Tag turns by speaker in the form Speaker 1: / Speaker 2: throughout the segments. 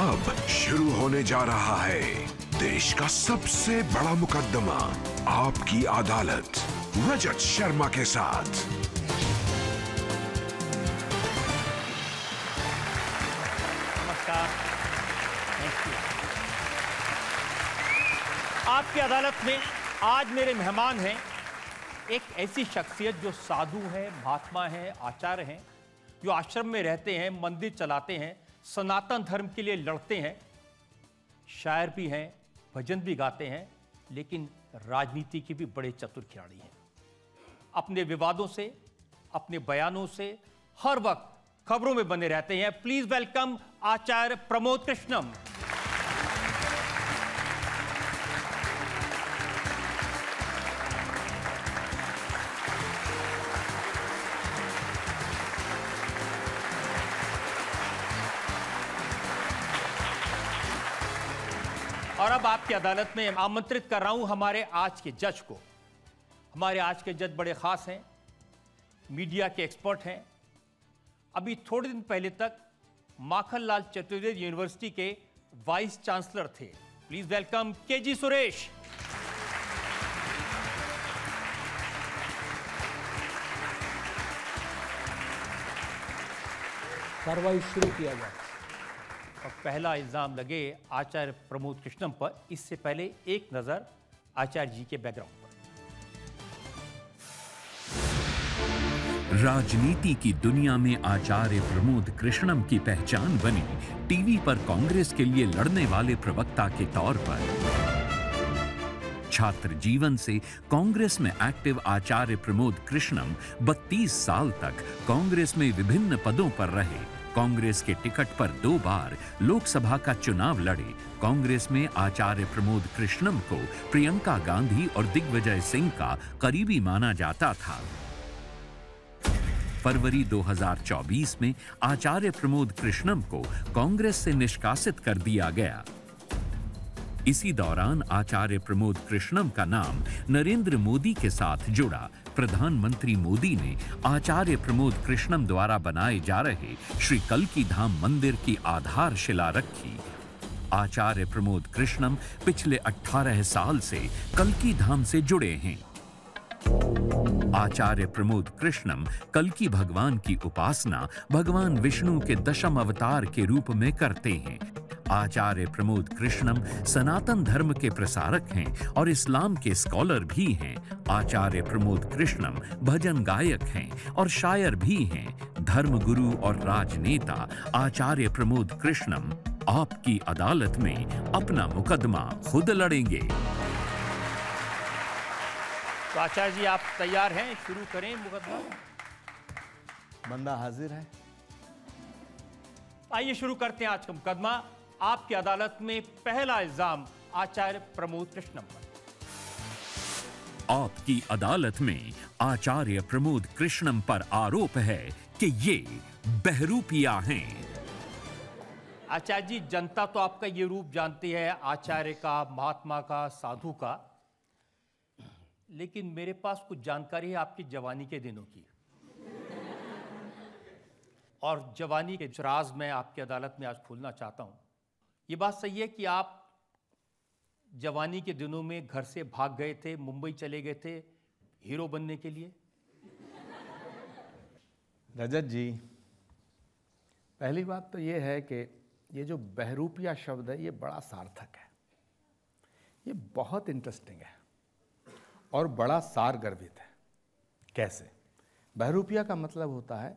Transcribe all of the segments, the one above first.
Speaker 1: अब शुरू होने जा रहा है देश का सबसे बड़ा मुकदमा आपकी अदालत रजत शर्मा के साथ
Speaker 2: नमस्कार आपकी अदालत में आज मेरे मेहमान हैं एक ऐसी शख्सियत जो साधु है महात्मा है आचार्य हैं जो आश्रम में रहते हैं मंदिर चलाते हैं सनातन धर्म के लिए लड़ते हैं शायर भी हैं भजन भी गाते हैं लेकिन राजनीति के भी बड़े चतुर खिलाड़ी हैं अपने विवादों से अपने बयानों से हर वक्त खबरों में बने रहते हैं प्लीज वेलकम आचार्य प्रमोद कृष्णम की अदालत में आमंत्रित कर रहा हूं हमारे आज के जज को हमारे आज के जज बड़े ख़ास हैं मीडिया के एक्सपर्ट हैं अभी थोड़े दिन पहले तक माखन लाल चतुर्वेदी यूनिवर्सिटी के वाइस चांसलर थे please welcome K G Suresh कार्रवाई शुरू किया जाए और पहला इल्ज़ाम लगे आचार्य प्रमोद कृष्णम पर इससे पहले एक नज़र आचार्य जी के बैकग्राउंड पर
Speaker 1: राजनीति की दुनिया में आचार्य प्रमोद कृष्णम की पहचान बनी टीवी पर कांग्रेस के लिए लड़ने वाले प्रवक्ता के तौर पर छात्र जीवन से कांग्रेस में एक्टिव आचार्य प्रमोद कृष्णम 32 साल तक कांग्रेस में विभिन्न पदों पर रहे कांग्रेस के टिकट पर दो बार लोकसभा का चुनाव लड़े कांग्रेस में आचार्य प्रमोद कृष्णम को प्रियंका गांधी और दिग्विजय सिंह का करीबी माना जाता था फरवरी 2024 में आचार्य प्रमोद कृष्णम को कांग्रेस से निष्कासित कर दिया गया इसी दौरान आचार्य प्रमोद कृष्णम का नाम नरेंद्र मोदी के साथ जुड़ा प्रधानमंत्री मोदी ने आचार्य प्रमोद कृष्णम द्वारा बनाए जा रहे श्री कल्की धाम मंदिर की आधारशिला रखी आचार्य प्रमोद कृष्णम पिछले 18 साल से कल्की धाम से जुड़े हैं आचार्य प्रमोद कृष्णम कल्कि भगवान की उपासना भगवान विष्णु के दशम अवतार के रूप में करते हैं आचार्य प्रमोद कृष्णम सनातन धर्म के प्रसारक हैं और इस्लाम के स्कॉलर भी हैं आचार्य प्रमोद कृष्णम भजन गायक हैं और शायर भी हैं धर्म गुरु और राजनेता आचार्य प्रमोद कृष्णम आपकी अदालत में अपना मुकदमा खुद लड़ेंगे
Speaker 2: तो आचार्य जी आप तैयार हैं शुरू करें मुकदमा
Speaker 3: बंदा हाजिर है
Speaker 2: आइए शुरू करते हैं आज का मुकदमा आपकी अदालत में पहला इल्जाम आचार्य प्रमोद कृष्णम पर
Speaker 1: आपकी अदालत में आचार्य प्रमोद कृष्णम पर आरोप है कि ये बहरूपिया हैं।
Speaker 2: आचार्य जी जनता तो आपका ये रूप जानती है आचार्य का महात्मा का साधु का लेकिन मेरे पास कुछ जानकारी है आपकी जवानी के दिनों की और जवानी के राज मैं आपकी अदालत में आज खोलना चाहता हूं ये बात सही है कि आप जवानी के दिनों में घर से भाग गए थे मुंबई चले गए थे
Speaker 4: हीरो बनने के लिए रजत जी पहली बात तो ये है कि ये जो बहरूपिया शब्द है ये बड़ा सार्थक है ये बहुत इंटरेस्टिंग है और बड़ा सार गर्भित है कैसे बहरूपिया का मतलब होता है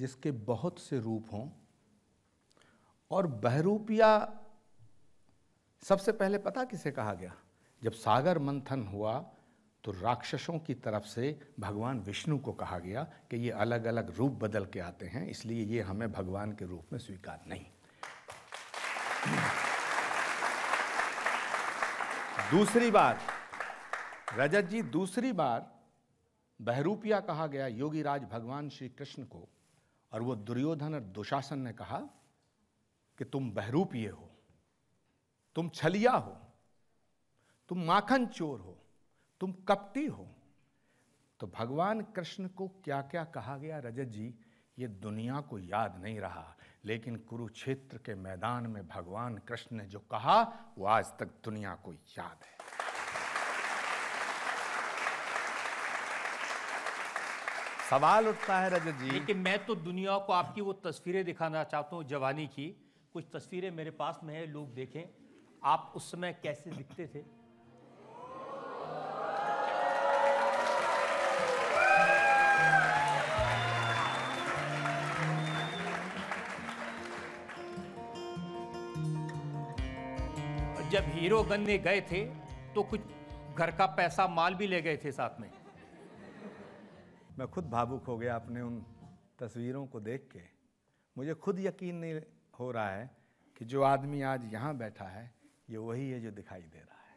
Speaker 4: जिसके बहुत से रूप हों और बहरूपिया सबसे पहले पता किसे कहा गया जब सागर मंथन हुआ तो राक्षसों की तरफ से भगवान विष्णु को कहा गया कि ये अलग अलग रूप बदल के आते हैं इसलिए ये हमें भगवान के रूप में स्वीकार नहीं दूसरी बार रजत जी दूसरी बार बहरूपिया कहा गया योगी राज भगवान श्री कृष्ण को और वो दुर्योधन और दुशासन ने कहा कि तुम बहरूपिय हो तुम छलिया हो तुम माखन चोर हो तुम कपटी हो तो भगवान कृष्ण को क्या क्या कहा गया रजत जी ये दुनिया को याद नहीं रहा लेकिन कुरुक्षेत्र के मैदान में भगवान कृष्ण ने जो कहा वो आज तक दुनिया को याद है सवाल उठता है रजत जी लेकिन मैं तो दुनिया को
Speaker 2: आपकी वो तस्वीरें दिखाना चाहता हूँ जवानी की कुछ तस्वीरें मेरे पास में है लोग देखें आप उस समय कैसे दिखते थे जब हीरो गन्ने गए थे तो कुछ घर का पैसा माल भी ले गए थे साथ में
Speaker 4: मैं खुद भावुक हो गया अपने उन तस्वीरों को देख के मुझे खुद यकीन नहीं हो रहा है कि जो आदमी आज यहाँ बैठा है ये वही है जो दिखाई दे रहा है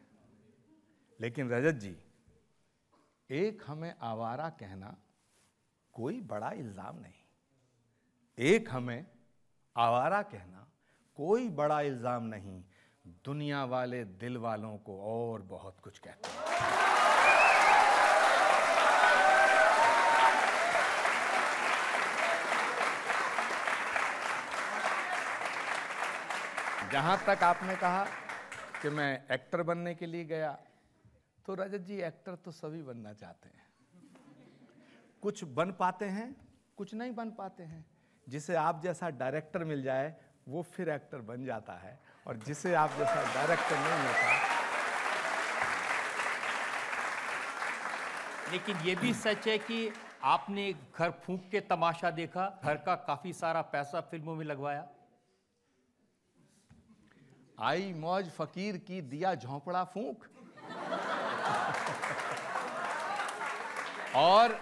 Speaker 4: लेकिन रजत जी एक हमें आवारा कहना कोई बड़ा इल्ज़ाम नहीं एक हमें आवारा कहना कोई बड़ा इल्ज़ाम नहीं दुनिया वाले दिल वालों को और बहुत कुछ कहते हैं जहां तक आपने कहा कि मैं एक्टर बनने के लिए गया तो रजत जी एक्टर तो सभी बनना चाहते हैं कुछ बन पाते हैं कुछ नहीं बन पाते हैं जिसे आप जैसा डायरेक्टर मिल जाए वो फिर एक्टर बन जाता है और जिसे आप जैसा डायरेक्टर नहीं होता
Speaker 2: लेकिन ये भी सच है कि आपने घर फूंक के तमाशा देखा घर का काफी सारा पैसा फिल्मों में लगवाया
Speaker 4: आई मौज फकीर की दिया झोंपड़ा फूंक और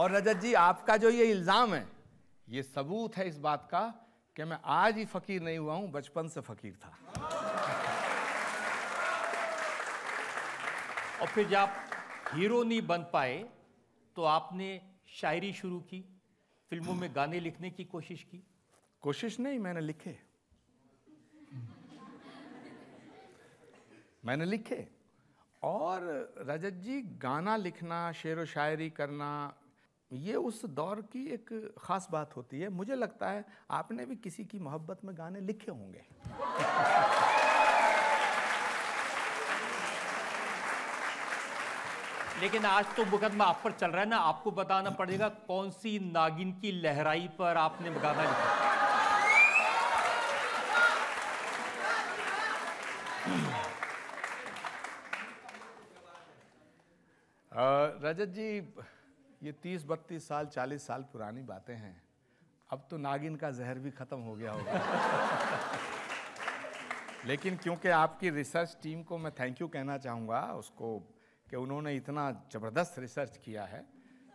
Speaker 4: और रजत जी आपका जो ये इल्ज़ाम है ये सबूत है इस बात का कि मैं आज ही फकीर नहीं हुआ हूं बचपन से फकीर था और फिर जब हीरो नहीं
Speaker 2: बन पाए तो आपने शायरी शुरू की फिल्मों में गाने लिखने
Speaker 4: की कोशिश की कोशिश नहीं मैंने लिखे मैंने लिखे और रजत जी गाना लिखना शेर व शायरी करना ये उस दौर की एक ख़ास बात होती है मुझे लगता है आपने भी किसी की मोहब्बत में गाने लिखे होंगे लेकिन
Speaker 2: आज तो मुकदमा आप पर चल रहा है ना आपको बताना पड़ेगा कौन सी नागिन की लहराई पर आपने गाना लिखा
Speaker 4: रजत जी ये तीस बत्तीस साल चालीस साल पुरानी बातें हैं अब तो नागिन का जहर भी खत्म हो गया होगा लेकिन क्योंकि आपकी रिसर्च टीम को मैं थैंक यू कहना चाहूँगा उसको कि उन्होंने इतना ज़बरदस्त रिसर्च किया है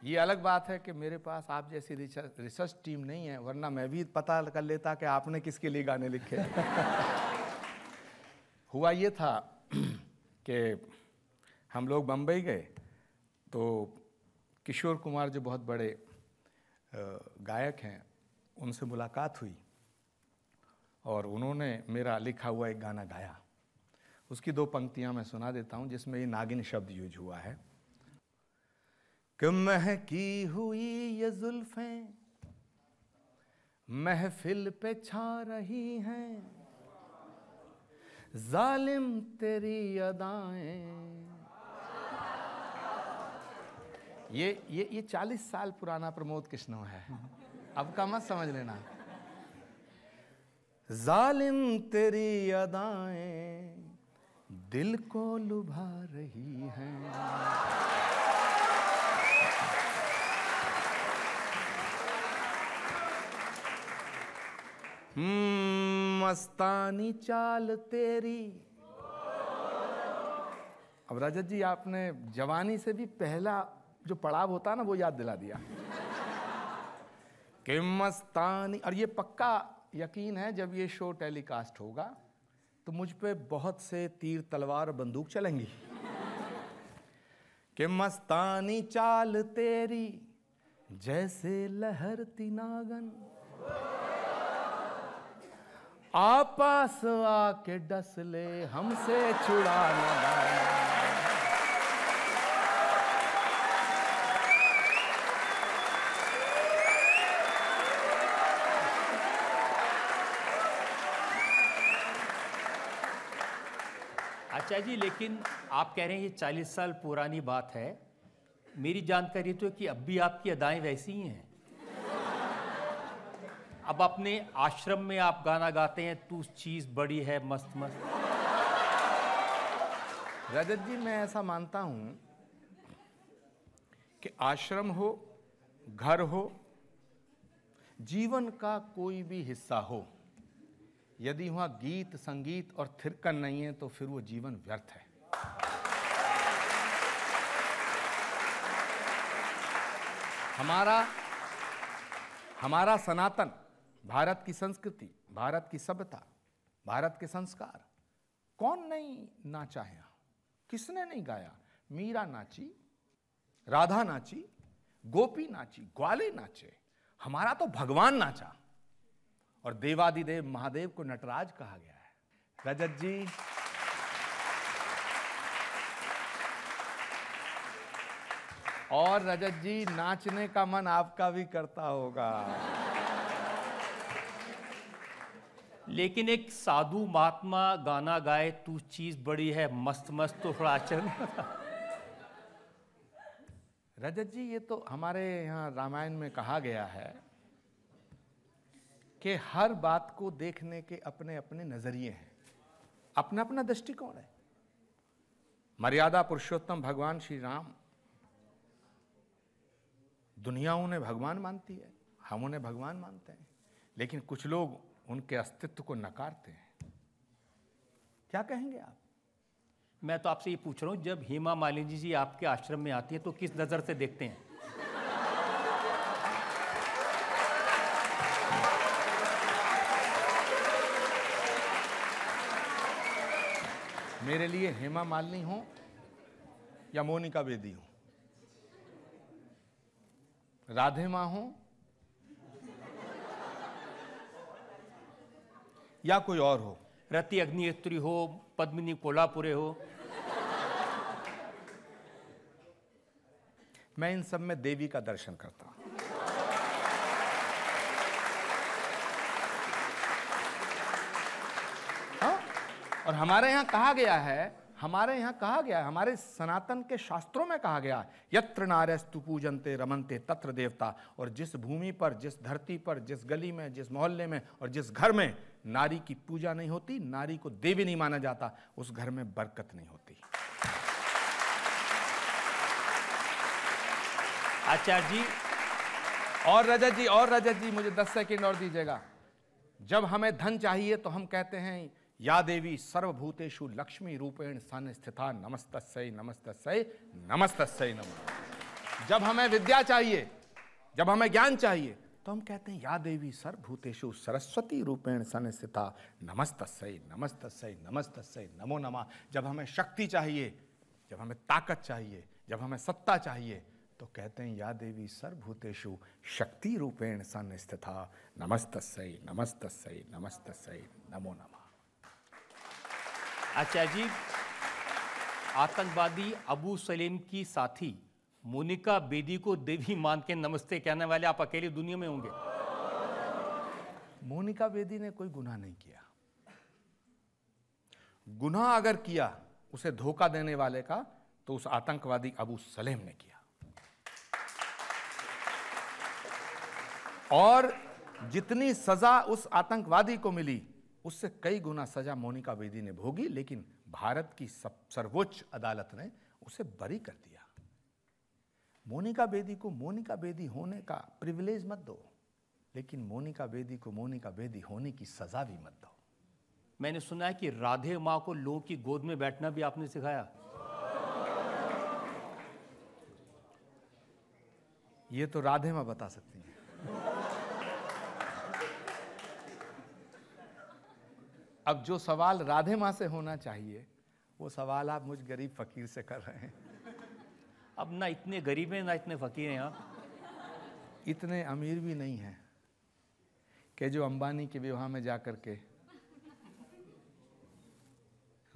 Speaker 4: ये अलग बात है कि मेरे पास आप जैसी रिसर्च टीम नहीं है वरना मैं भी पता कर लेता कि आपने किसके लिए गाने लिखे हुआ ये था कि हम लोग बम्बई गए तो किशोर कुमार जो बहुत बड़े गायक हैं उनसे मुलाकात हुई और उन्होंने मेरा लिखा हुआ एक गाना गाया उसकी दो पंक्तियां मैं सुना देता हूं जिसमें ये नागिन शब्द यूज हुआ है कि महकी हुई ये जुल्फें महफिल पे छा रही हैं जालिम तेरी अदाएं ये ये ये चालीस साल पुराना प्रमोद कृष्णो है अब का मत समझ लेना जालिम तेरी अदाएं दिल को लुभा रही हैं हम्म, मस्तानी चाल तेरी अब रजत जी आपने जवानी से भी पहला जो पड़ाव होता है ना वो याद दिला दिया किमस्तानी और ये पक्का यकीन है जब ये शो टेलीकास्ट होगा तो मुझ पर बहुत से तीर तलवार बंदूक चलेंगी कि मस्तानी चाल तेरी जैसे लहर नागन आपस आके डस ले हमसे छुड़ाना
Speaker 2: अच्छा जी लेकिन आप कह रहे हैं ये चालीस साल पुरानी बात है मेरी जानकारी तो है कि अब भी आपकी अदाएं वैसी ही हैं अब अपने आश्रम में आप गाना गाते हैं तू चीज बड़ी है मस्त मस्त
Speaker 4: रजत जी मैं ऐसा मानता हूँ कि आश्रम हो घर हो जीवन का कोई भी हिस्सा हो यदि वहाँ गीत संगीत और थिरकन नहीं है तो फिर वो जीवन व्यर्थ है हमारा हमारा सनातन भारत की संस्कृति भारत की सभ्यता भारत के संस्कार कौन नहीं नाचा है किसने नहीं गाया मीरा नाची राधा नाची गोपी नाची ग्वाले नाचे हमारा तो भगवान नाचा और देवादिदेव महादेव को नटराज कहा गया है रजत जी और रजत जी नाचने का मन आपका भी करता होगा लेकिन एक साधु महात्मा गाना गाए
Speaker 2: तू चीज बड़ी है मस्त मस्त तो थोड़ा आचरण अच्छा
Speaker 4: रजत जी ये तो हमारे यहाँ रामायण में कहा गया है कि हर बात को देखने के अपने अपने नजरिए हैं अपना अपना दृष्टिकोण है मर्यादा पुरुषोत्तम भगवान श्री राम दुनिया उन्हें भगवान मानती है हम उन्हें भगवान मानते हैं लेकिन कुछ लोग उनके अस्तित्व को नकारते हैं क्या कहेंगे आप
Speaker 2: मैं तो आपसे ये पूछ रहा हूँ जब हेमा मालिनी जी आपके आश्रम में आती हैं तो किस नज़र से देखते हैं
Speaker 4: मेरे लिए हेमा मालिनी हो या मोनिका बेदी हो राधे माँ हो या कोई और हो रति अग्निहोत्री हो पद्मिनी कोलापुरे हो मैं इन सब में देवी का दर्शन करता हूं और हमारे यहां कहा गया है हमारे यहां कहा गया है हमारे सनातन के शास्त्रों में कहा गया है यत्र नारस्तु पूजनते रमनते तत्र देवता और जिस भूमि पर जिस धरती पर जिस गली में जिस मोहल्ले में और जिस घर में नारी की पूजा नहीं होती नारी को देवी नहीं माना जाता उस घर में बरकत नहीं होती आचार्य अच्छा जी और रजत जी और रजत जी मुझे दस सेकेंड और दीजिएगा जब हमें धन चाहिए तो हम कहते हैं या देवी सर्वभूतेषु लक्ष्मी रूपेण सन स्थिता नमस्त नमस्त नमस्तस्सै नम जब हमें विद्या चाहिए जब हमें ज्ञान चाहिए तो हम कहते हैं या देवी सर्वभूतेषु सरस्वती रूपेण सन स्थिता सही नमस्त सही नमो नमा जब हमें शक्ति चाहिए जब हमें ताकत चाहिए जब हमें सत्ता चाहिए तो कहते हैं या देवी सर्वभूतेषु शक्ति रूपेण सन स्थिता सही नमस्त सही नमो नमः
Speaker 2: अच्छा जी आतंकवादी अबू सलीम की साथी मोनिका बेदी को देवी मान के नमस्ते कहने वाले आप अकेले दुनिया में होंगे
Speaker 4: मोनिका बेदी ने कोई गुनाह नहीं किया गुनाह अगर किया उसे धोखा देने वाले का तो उस आतंकवादी अबू सलेम ने किया और जितनी सजा उस आतंकवादी को मिली उससे कई गुना सजा मोनिका बेदी ने भोगी लेकिन भारत की सर्वोच्च अदालत ने उसे बरी कर दिया मोनिका बेदी को मोनिका बेदी होने का प्रिविलेज मत दो लेकिन मोनिका बेदी को मोनिका बेदी होने की सजा भी मत दो
Speaker 2: मैंने सुना है कि राधे माँ को लोह की गोद में बैठना भी आपने सिखाया
Speaker 4: ये तो राधे माँ बता सकती हैं अब जो सवाल राधे माँ से होना चाहिए वो सवाल आप मुझ गरीब फकीर से कर रहे हैं अब ना इतने गरीब हैं ना इतने फकीर हैं आप इतने अमीर भी नहीं हैं कि जो अंबानी के विवाह में जा कर के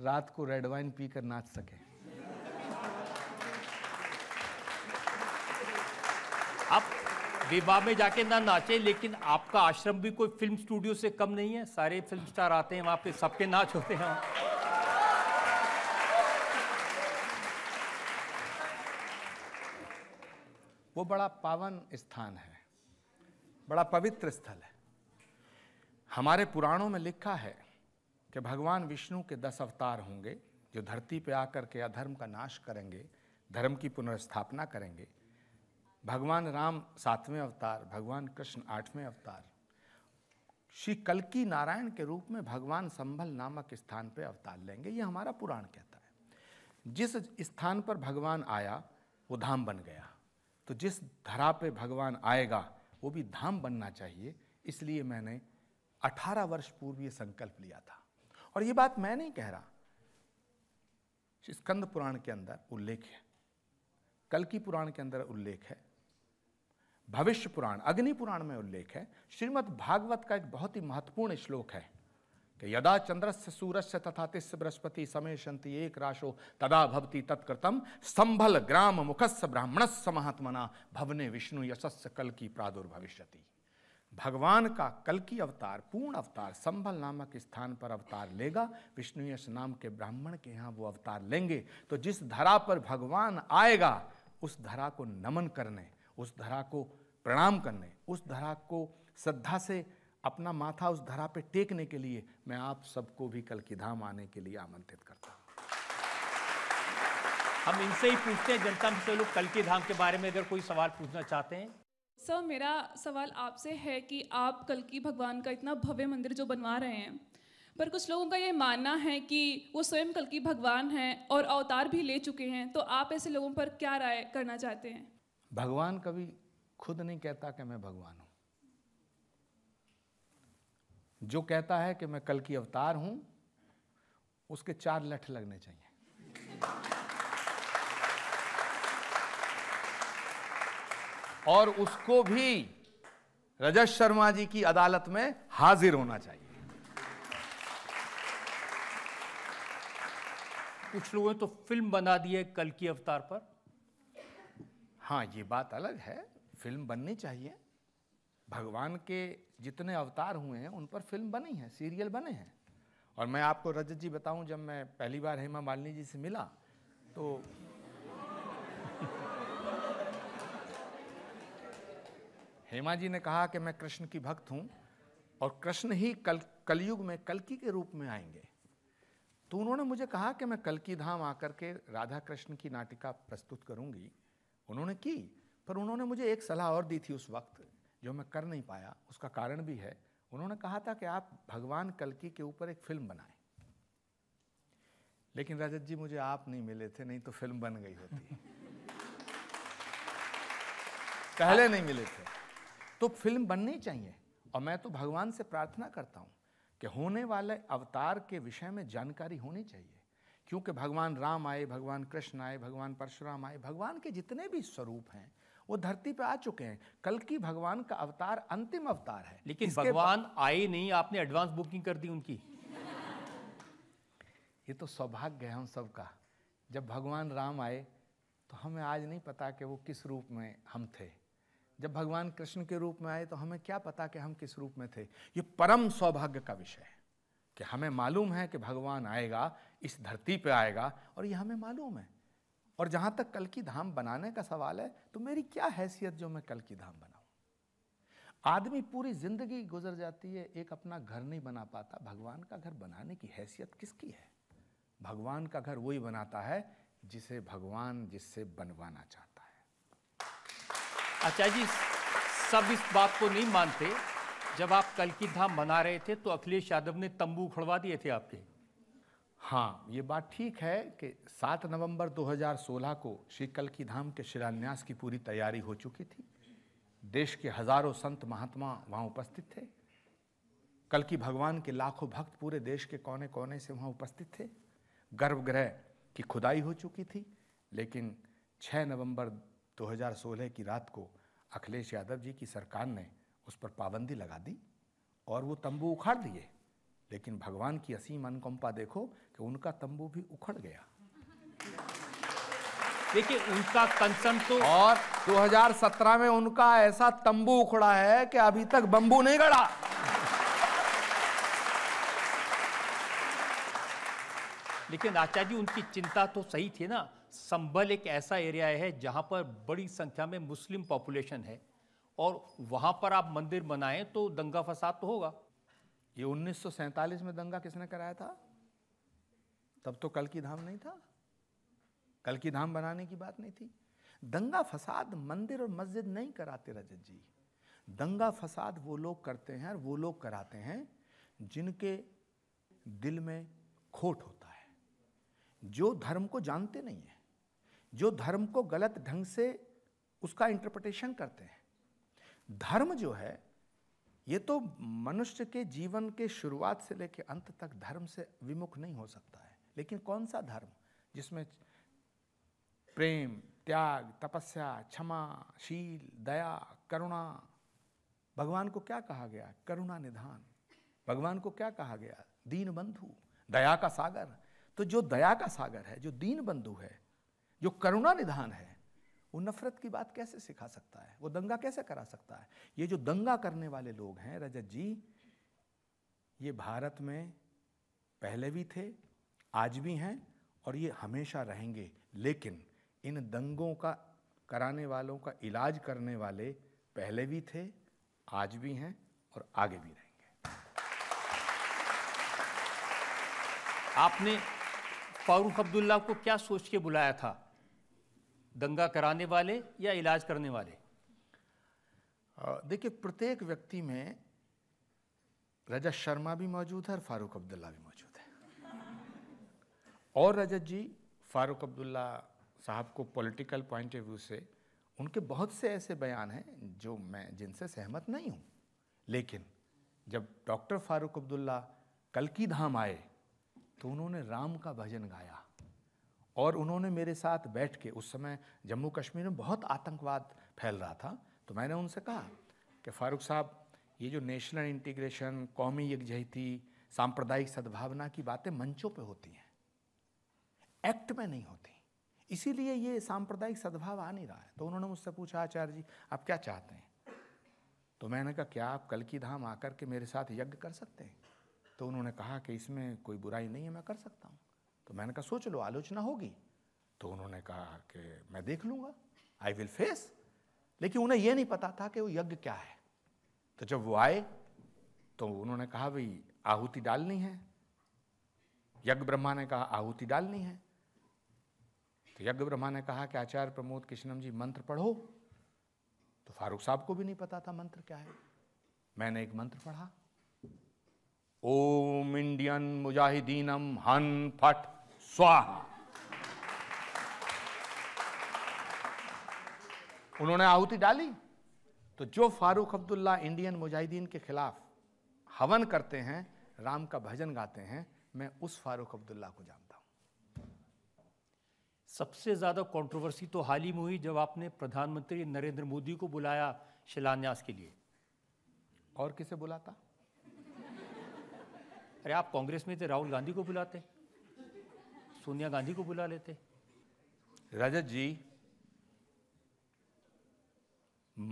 Speaker 4: रात को रेड वाइन पी कर नाच सके आप विवाह में जाके ना नाचे लेकिन आपका आश्रम
Speaker 2: भी कोई फिल्म स्टूडियो से कम नहीं है सारे फिल्म स्टार आते हैं वहाँ पे सबके नाच होते हैं
Speaker 4: वो बड़ा पावन स्थान है बड़ा पवित्र स्थल है हमारे पुराणों में लिखा है कि भगवान विष्णु के दस अवतार होंगे जो धरती पे आकर के अधर्म का नाश करेंगे धर्म की पुनर्स्थापना करेंगे भगवान राम सातवें अवतार भगवान कृष्ण आठवें अवतार श्री कलकी नारायण के रूप में भगवान संभल नामक स्थान पर अवतार लेंगे ये हमारा पुराण कहता है जिस स्थान पर भगवान आया वो धाम बन गया तो जिस धरा पे भगवान आएगा वो भी धाम बनना चाहिए इसलिए मैंने 18 वर्ष पूर्व ये संकल्प लिया था और ये बात मैं नहीं कह रहा स्कंद पुराण के अंदर उल्लेख है कल पुराण के अंदर उल्लेख है भविष्य पुराण अग्नि पुराण में उल्लेख है श्रीमद् भागवत का एक बहुत ही महत्वपूर्ण श्लोक है कि यदा चंद्रस्य सूरस्य तथा तिस्य बृहस्पति समय शंति एक राशो तदा भवती तत्कृतम संभल ग्राम मुखस्य ब्राह्मणस्य महात्मना भवने विष्णु यशस्य कल की प्रादुर्भविष्यति भगवान का कल की अवतार पूर्ण अवतार संभल नामक स्थान पर अवतार लेगा विष्णु यश नाम के ब्राह्मण के यहाँ वो अवतार लेंगे तो जिस धरा पर भगवान आएगा उस धरा को नमन करने उस धरा को प्रणाम करने उस धरा को श्रद्धा से अपना माथा उस धरा पे टेकने के लिए मैं आप सबको भी कल की धाम आने के लिए आमंत्रित करता हूँ हम इनसे ही पूछते हैं जनता से लोग कल की धाम
Speaker 2: के बारे में अगर कोई सवाल पूछना चाहते हैं
Speaker 3: सर मेरा सवाल आपसे है कि आप कल की भगवान का इतना भव्य मंदिर जो बनवा रहे हैं पर कुछ लोगों का ये मानना है कि वो स्वयं कल की भगवान हैं और अवतार भी ले चुके हैं तो आप ऐसे लोगों पर क्या राय करना चाहते हैं
Speaker 4: भगवान कभी खुद नहीं कहता कि मैं भगवान हूं जो कहता है कि मैं कल की अवतार हूं उसके चार लठ लगने चाहिए और उसको भी रजत शर्मा जी की अदालत में हाजिर होना चाहिए
Speaker 2: कुछ लोगों ने तो फिल्म बना दी है कल की अवतार पर
Speaker 4: हाँ ये बात अलग है फिल्म बननी चाहिए भगवान के जितने अवतार हुए हैं उन पर फिल्म बनी है सीरियल बने हैं और मैं आपको रजत जी बताऊं जब मैं पहली बार हेमा मालिनी जी से मिला तो हेमा जी ने कहा कि मैं कृष्ण की भक्त हूँ और कृष्ण ही कल कलयुग में कलकी के रूप में आएंगे तो उन्होंने मुझे कहा कि मैं कलकी धाम आकर के राधा कृष्ण की नाटिका प्रस्तुत करूँगी उन्होंने की पर उन्होंने मुझे एक सलाह और दी थी उस वक्त जो मैं कर नहीं पाया उसका कारण भी है उन्होंने कहा था कि आप भगवान कलकी के ऊपर एक फिल्म बनाए लेकिन रजत जी मुझे आप नहीं मिले थे नहीं तो फिल्म बन गई होती पहले नहीं मिले थे तो फिल्म बननी चाहिए और मैं तो भगवान से प्रार्थना करता हूं कि होने वाले अवतार के विषय में जानकारी होनी चाहिए क्योंकि भगवान राम आए भगवान कृष्ण आए भगवान परशुराम आए भगवान के जितने भी स्वरूप हैं वो धरती पे आ चुके हैं कल की भगवान का अवतार अंतिम अवतार है लेकिन भगवान आए नहीं आपने एडवांस बुकिंग कर दी उनकी ये तो सौभाग्य है हम सबका जब भगवान राम आए तो हमें आज नहीं पता कि वो किस रूप में हम थे जब भगवान कृष्ण के रूप में आए तो हमें क्या पता कि हम किस रूप में थे ये परम सौभाग्य का विषय है कि हमें मालूम है कि भगवान आएगा इस धरती पे आएगा और यह हमें मालूम है और जहां तक कल की धाम बनाने का सवाल है तो मेरी क्या हैसियत जो मैं कल की धाम बनाऊ आदमी पूरी ज़िंदगी गुजर जाती है एक अपना घर नहीं बना पाता भगवान का घर बनाने की हैसियत किसकी है भगवान का घर वही बनाता है जिसे भगवान जिससे बनवाना चाहता है अच्छा जी सब इस बात को नहीं मानते जब आप कल की धाम बना रहे थे तो अखिलेश यादव ने तंबू उखड़वा दिए थे आपके हाँ ये बात ठीक है कि 7 नवंबर 2016 को श्री कल्की धाम के शिलान्यास की पूरी तैयारी हो चुकी थी देश के हजारों संत महात्मा वहाँ उपस्थित थे कल्कि भगवान के लाखों भक्त पूरे देश के कोने कोने से वहाँ उपस्थित थे गर्भगृह की खुदाई हो चुकी थी लेकिन 6 नवंबर 2016 की रात को अखिलेश यादव जी की सरकार ने उस पर पाबंदी लगा दी और वो तंबू उखाड़ दिए लेकिन भगवान की असीम अनुकंपा देखो कि उनका तंबू भी उखड़ गया देखिए उनका कंसर्न तो और 2017 में उनका ऐसा तंबू उखड़ा है कि अभी तक बंबू नहीं गड़ा
Speaker 2: लेकिन आचार्य जी उनकी चिंता तो सही थी ना संबल एक ऐसा एरिया है जहां पर बड़ी संख्या में मुस्लिम पॉपुलेशन है और वहां पर आप मंदिर बनाएं तो दंगा फसाद
Speaker 4: तो होगा ये 1947 में दंगा किसने कराया था तब तो कल की धाम नहीं था कल की धाम बनाने की बात नहीं थी दंगा फसाद मंदिर और मस्जिद नहीं कराते रजत जी दंगा फसाद वो लोग करते हैं और वो लोग कराते हैं जिनके दिल में खोट होता है जो धर्म को जानते नहीं हैं जो धर्म को गलत ढंग से उसका इंटरप्रटेशन करते हैं धर्म जो है ये तो मनुष्य के जीवन के शुरुआत से लेकर अंत तक धर्म से विमुख नहीं हो सकता है लेकिन कौन सा धर्म जिसमें प्रेम त्याग तपस्या क्षमा शील दया करुणा भगवान को क्या कहा गया करुणा निधान भगवान को क्या कहा गया दीन बंधु दया का सागर तो जो दया का सागर है जो दीन बंधु है जो करुणा निधान है वो नफरत की बात कैसे सिखा सकता है वो दंगा कैसे करा सकता है ये जो दंगा करने वाले लोग हैं रजत जी ये भारत में पहले भी थे आज भी हैं और ये हमेशा रहेंगे लेकिन इन दंगों का कराने वालों का इलाज करने वाले पहले भी थे आज भी हैं और आगे भी रहेंगे आपने
Speaker 2: फारूक अब्दुल्ला को क्या सोच के बुलाया था दंगा कराने वाले या
Speaker 4: इलाज करने वाले देखिए प्रत्येक व्यक्ति में रजत शर्मा भी मौजूद है और फारूक अब्दुल्ला भी मौजूद है और रजत जी फारूक अब्दुल्ला साहब को पॉलिटिकल पॉइंट ऑफ व्यू से उनके बहुत से ऐसे बयान हैं जो मैं जिनसे सहमत नहीं हूँ लेकिन जब डॉक्टर फारूक अब्दुल्ला कल की धाम आए तो उन्होंने राम का भजन गाया और उन्होंने मेरे साथ बैठ के उस समय जम्मू कश्मीर में बहुत आतंकवाद फैल रहा था तो मैंने उनसे कहा कि फारूक साहब ये जो नेशनल इंटीग्रेशन कौमी यकजहती सांप्रदायिक सद्भावना की बातें मंचों पे होती हैं एक्ट में नहीं होती इसीलिए ये सांप्रदायिक सद्भाव आ नहीं रहा है तो उन्होंने मुझसे पूछा आचार्य जी आप क्या चाहते हैं तो मैंने कहा क्या आप कल की धाम आकर के मेरे साथ यज्ञ कर सकते हैं तो उन्होंने कहा कि इसमें कोई बुराई नहीं है मैं कर सकता हूँ तो मैंने कहा सोच लो आलोचना होगी तो उन्होंने कहा कि मैं देख लूंगा आई विल फेस लेकिन उन्हें यह नहीं पता था कि वो यज्ञ क्या है तो जब वो आए तो उन्होंने कहा भाई आहुति डालनी है यज्ञ ब्रह्मा ने कहा आहुति डालनी है तो यज्ञ ब्रह्मा ने कहा कि आचार्य प्रमोद कृष्णम जी मंत्र पढ़ो तो फारूक साहब को भी नहीं पता था मंत्र क्या है मैंने एक मंत्र पढ़ा ओम इंडियन मुजाहिदीनम हन फट स्वाहा उन्होंने आहुति डाली तो जो फारूक अब्दुल्ला इंडियन मुजाहिदीन के खिलाफ हवन करते हैं राम का भजन गाते हैं मैं उस फारूक अब्दुल्ला को जानता हूं सबसे ज़्यादा कंट्रोवर्सी तो हाल ही में हुई जब आपने
Speaker 2: प्रधानमंत्री नरेंद्र मोदी को बुलाया शिलान्यास के लिए और किसे बुलाता अरे आप कांग्रेस में थे राहुल गांधी को बुलाते सोनिया गांधी को बुला लेते
Speaker 4: रजत जी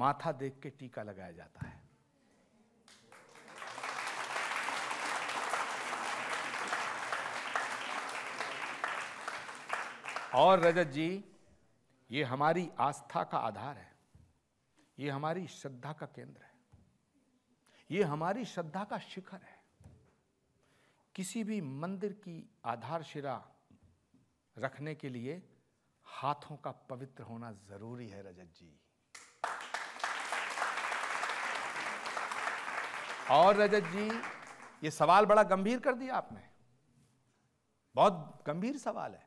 Speaker 4: माथा देख के टीका लगाया जाता है और रजत जी ये हमारी आस्था का आधार है ये हमारी श्रद्धा का केंद्र है ये हमारी श्रद्धा का शिखर है किसी भी मंदिर की आधारशिला रखने के लिए हाथों का पवित्र होना जरूरी है रजत जी और रजत जी ये सवाल बड़ा गंभीर कर दिया आपने बहुत गंभीर सवाल है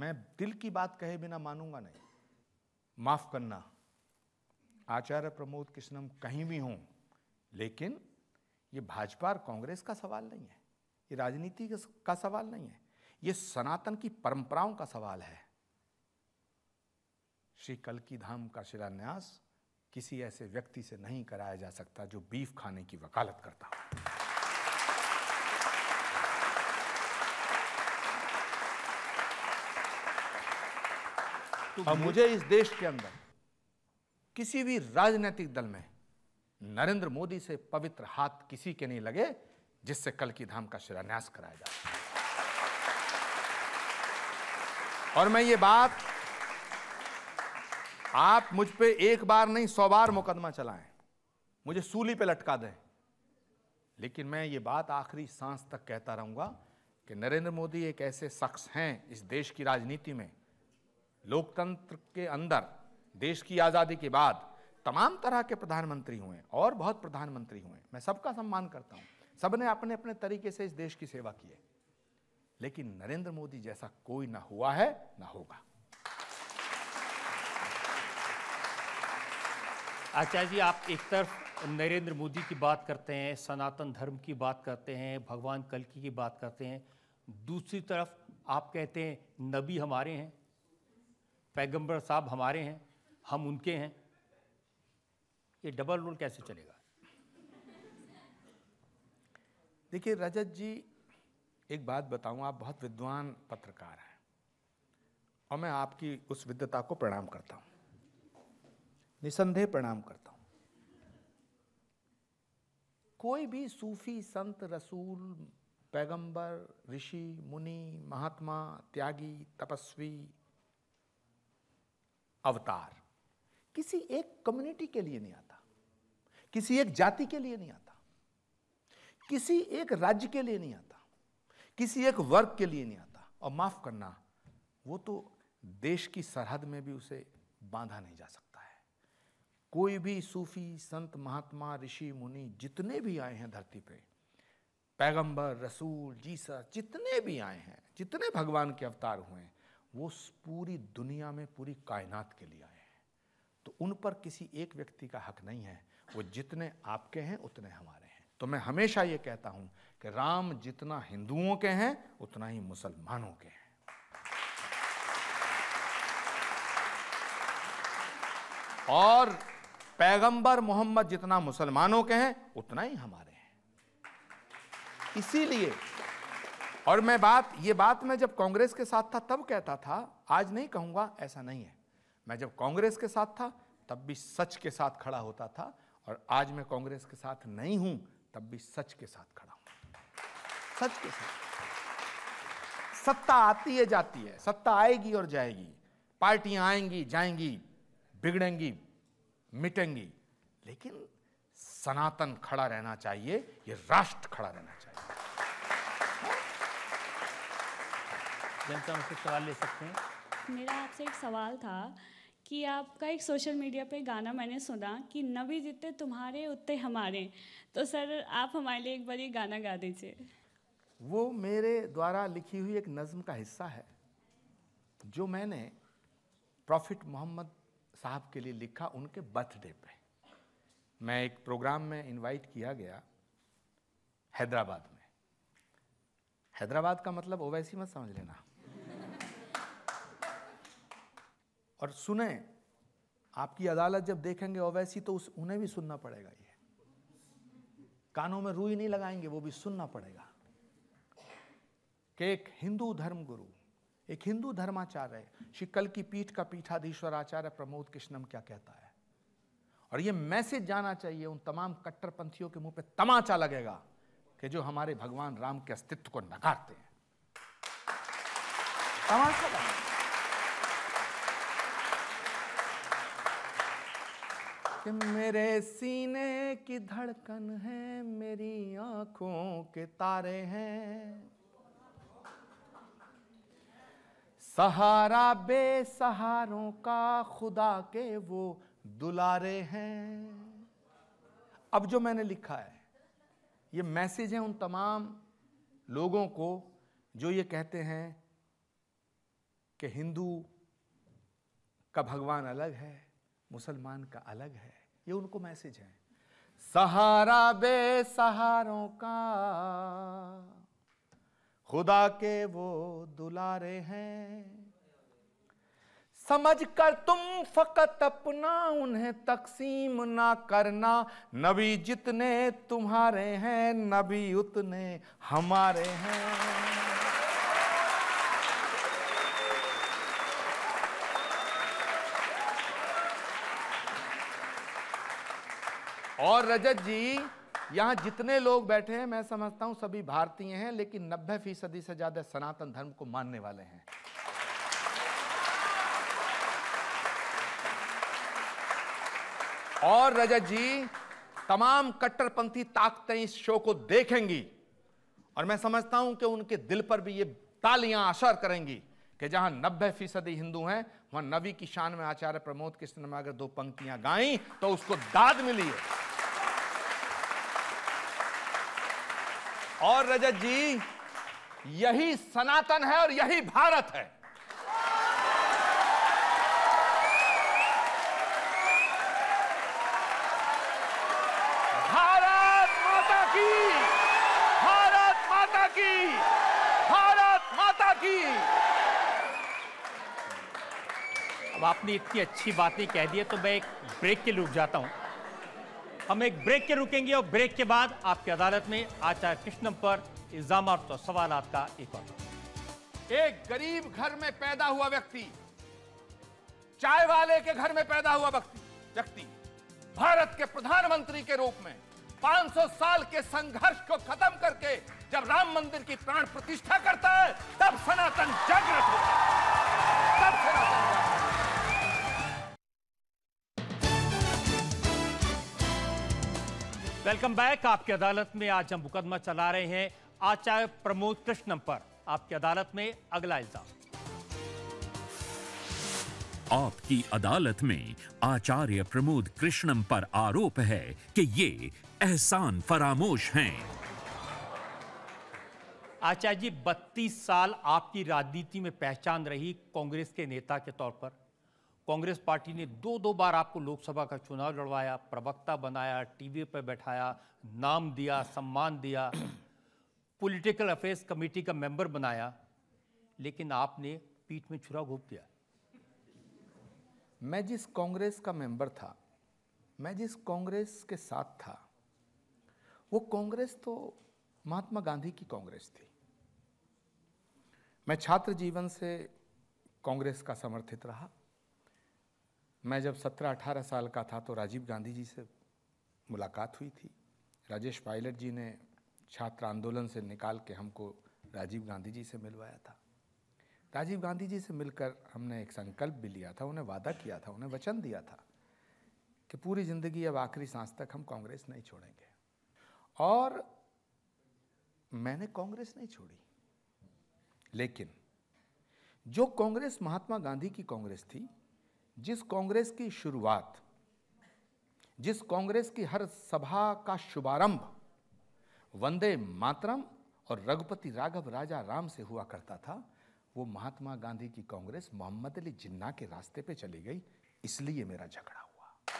Speaker 4: मैं दिल की बात कहे बिना मानूंगा नहीं माफ करना आचार्य प्रमोद कृष्णम कहीं भी हों लेकिन ये भाजपा और कांग्रेस का सवाल नहीं है ये राजनीति का सवाल नहीं है ये सनातन की परंपराओं का सवाल है श्री कलकी धाम का शिलान्यास किसी ऐसे व्यक्ति से नहीं कराया जा सकता जो बीफ खाने की वकालत करता हो तो अब मुझे इस देश के अंदर किसी भी राजनीतिक दल में नरेंद्र मोदी से पवित्र हाथ किसी के नहीं लगे जिससे कल की धाम का शिलान्यास कराया जाए और मैं ये बात आप मुझ पे एक बार नहीं सौ बार मुकदमा चलाएं मुझे सूली पे लटका दें लेकिन मैं ये बात आखिरी सांस तक कहता रहूंगा कि नरेंद्र मोदी एक ऐसे शख्स हैं इस देश की राजनीति में लोकतंत्र के अंदर देश की आज़ादी के बाद तमाम तरह के प्रधानमंत्री हुए और बहुत प्रधानमंत्री हुए मैं सबका सम्मान करता हूँ सबने अपने अपने तरीके से इस देश की सेवा की है लेकिन नरेंद्र मोदी जैसा कोई ना हुआ है ना होगा आचार्य जी आप एक तरफ नरेंद्र मोदी
Speaker 2: की बात करते हैं सनातन धर्म की बात करते हैं भगवान कलकी की बात करते हैं दूसरी तरफ आप कहते हैं नबी हमारे हैं पैगंबर साहब हमारे हैं हम उनके हैं ये डबल रोल कैसे चलेगा
Speaker 4: देखिए रजत जी एक बात बताऊं आप बहुत विद्वान पत्रकार हैं और मैं आपकी उस विद्वता को प्रणाम करता हूं निसंदेह प्रणाम करता हूं कोई भी सूफी संत रसूल पैगंबर ऋषि मुनि महात्मा त्यागी तपस्वी अवतार किसी एक कम्युनिटी के लिए नहीं आता किसी एक जाति के लिए नहीं आता किसी एक राज्य के लिए नहीं आता किसी एक वर्ग के लिए नहीं आता और माफ़ करना वो तो देश की सरहद में भी उसे बांधा नहीं जा सकता है कोई भी सूफी संत महात्मा ऋषि मुनि जितने भी आए हैं धरती पे पैगंबर रसूल जीसा जितने भी आए हैं जितने भगवान के अवतार हुए हैं वो पूरी दुनिया में पूरी कायनात के लिए आए हैं तो उन पर किसी एक व्यक्ति का हक नहीं है वो जितने आपके हैं उतने हमारे हैं तो मैं हमेशा ये कहता हूँ कि राम जितना हिंदुओं के हैं उतना ही मुसलमानों के हैं और पैगंबर मोहम्मद जितना मुसलमानों के हैं उतना ही हमारे हैं इसीलिए और मैं बात ये बात मैं जब कांग्रेस के साथ था तब कहता था आज नहीं कहूंगा ऐसा नहीं है मैं जब कांग्रेस के साथ था तब भी सच के साथ खड़ा होता था और आज मैं कांग्रेस के साथ नहीं हूं तब भी सच के साथ खड़ा सच के साथ सत्ता आती है जाती है सत्ता आएगी और जाएगी पार्टियां आएंगी जाएंगी बिगड़ेंगी मिटेंगी लेकिन सनातन खड़ा रहना चाहिए ये राष्ट्र खड़ा रहना चाहिए जनता मुझसे सवाल ले सकते हैं
Speaker 3: मेरा आपसे एक सवाल था कि आपका एक सोशल मीडिया पे गाना मैंने सुना कि नबी जितने तुम्हारे उतने हमारे तो सर आप हमारे लिए एक बार ये गाना गा दीजिए
Speaker 4: वो मेरे द्वारा लिखी हुई एक नज़म का हिस्सा है जो मैंने प्रॉफिट मोहम्मद साहब के लिए लिखा उनके बर्थडे पे मैं एक प्रोग्राम में इनवाइट किया गया हैदराबाद में हैदराबाद का मतलब ओवैसी मत समझ लेना और सुने आपकी अदालत जब देखेंगे ओवैसी तो उस उन्हें भी सुनना पड़ेगा ये कानों में रुई नहीं लगाएंगे वो भी सुनना पड़ेगा कि एक हिंदू धर्म गुरु एक हिंदू धर्माचार्य शिकल की पीठ का पीठाधीश्वर आचार्य प्रमोद कृष्णम क्या कहता है और ये मैसेज जाना चाहिए उन तमाम कट्टरपंथियों के मुंह पे तमाचा लगेगा कि जो हमारे भगवान राम के अस्तित्व को नकारते हैं तमाचा लगेगा कि मेरे सीने की धड़कन है मेरी आंखों के तारे हैं सहारा बेसहारों का खुदा के वो दुलारे हैं अब जो मैंने लिखा है ये मैसेज है उन तमाम लोगों को जो ये कहते हैं कि हिंदू का भगवान अलग है मुसलमान का अलग है ये उनको मैसेज है सहारा बेसहारों का खुदा के वो दुलारे हैं समझ कर तुम फकत अपना उन्हें तकसीम ना करना नबी जितने तुम्हारे हैं नबी उतने हमारे हैं और रजत जी यहाँ जितने लोग बैठे हैं मैं समझता हूँ सभी भारतीय हैं लेकिन नब्बे फीसदी से ज़्यादा सनातन धर्म को मानने वाले हैं और रजत जी तमाम कट्टरपंथी ताकतें इस शो को देखेंगी और मैं समझता हूं कि उनके दिल पर भी ये तालियां असर करेंगी कि जहां नब्बे फीसदी हिंदू हैं वहां नबी की शान में आचार्य प्रमोद कृष्ण में अगर दो पंक्तियां गाई तो उसको दाद मिली है और रजत जी यही सनातन है और यही भारत है भारत माता की भारत माता की भारत माता की
Speaker 2: अब आपने इतनी अच्छी बातें कह दी है तो मैं एक ब्रेक के लिए रुक जाता हूं हम एक ब्रेक के रुकेंगे और ब्रेक के बाद आपकी अदालत में आचार्य कृष्णम पर इल्जाम और तो सवाल आपका एक और
Speaker 4: एक गरीब घर में पैदा हुआ व्यक्ति चाय वाले के घर में पैदा हुआ व्यक्ति भारत के प्रधानमंत्री के रूप में 500 साल के संघर्ष को खत्म करके जब राम मंदिर की प्राण प्रतिष्ठा करता है तब सनातन जागृत होता है
Speaker 1: वेलकम
Speaker 2: बैक आपकी अदालत में आज हम मुकदमा चला रहे हैं आचार्य प्रमोद कृष्णम पर आपकी अदालत में अगला इल्जाम
Speaker 1: आपकी अदालत में आचार्य प्रमोद कृष्णम पर आरोप है कि ये एहसान फरामोश हैं
Speaker 2: आचार्य जी बत्तीस साल आपकी राजनीति में पहचान रही कांग्रेस के नेता के तौर पर कांग्रेस पार्टी ने दो दो बार आपको लोकसभा का चुनाव लड़वाया प्रवक्ता बनाया टीवी पर बैठाया नाम दिया सम्मान दिया पॉलिटिकल अफेयर्स कमेटी का मेंबर बनाया
Speaker 4: लेकिन आपने पीठ में छुरा घोप दिया मैं जिस कांग्रेस का मेंबर था मैं जिस कांग्रेस के साथ था वो कांग्रेस तो महात्मा गांधी की कांग्रेस थी मैं छात्र जीवन से कांग्रेस का समर्थित रहा मैं जब सत्रह अठारह साल का था तो राजीव गांधी जी से मुलाकात हुई थी राजेश पायलट जी ने छात्र आंदोलन से निकाल के हमको राजीव गांधी जी से मिलवाया था राजीव गांधी जी से मिलकर हमने एक संकल्प भी लिया था उन्हें वादा किया था उन्हें वचन दिया था कि पूरी ज़िंदगी अब आखिरी सांस तक हम कांग्रेस नहीं छोड़ेंगे और मैंने कांग्रेस नहीं छोड़ी लेकिन जो कांग्रेस महात्मा गांधी की कांग्रेस थी जिस कांग्रेस की शुरुआत जिस कांग्रेस की हर सभा का शुभारंभ वंदे मातरम और रघुपति राघव राजा राम से हुआ करता था वो महात्मा गांधी की कांग्रेस मोहम्मद अली जिन्ना के रास्ते पे चली गई इसलिए मेरा झगड़ा हुआ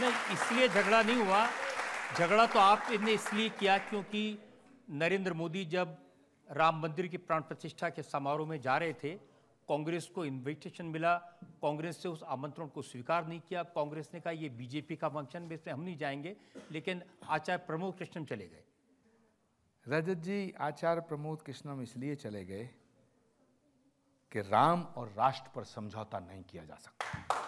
Speaker 4: नहीं इसलिए झगड़ा नहीं हुआ
Speaker 2: झगड़ा तो आपने इसलिए किया क्योंकि नरेंद्र मोदी जब राम मंदिर की प्राण प्रतिष्ठा के समारोह में जा रहे थे कांग्रेस को इन्विटेशन मिला कांग्रेस से उस आमंत्रण को स्वीकार नहीं किया कांग्रेस ने कहा ये बीजेपी का फंक्शन में इसमें हम नहीं जाएंगे लेकिन आचार्य प्रमोद कृष्णम चले गए
Speaker 4: रजत जी आचार्य प्रमोद कृष्णम इसलिए चले गए कि राम और राष्ट्र पर समझौता नहीं किया जा सकता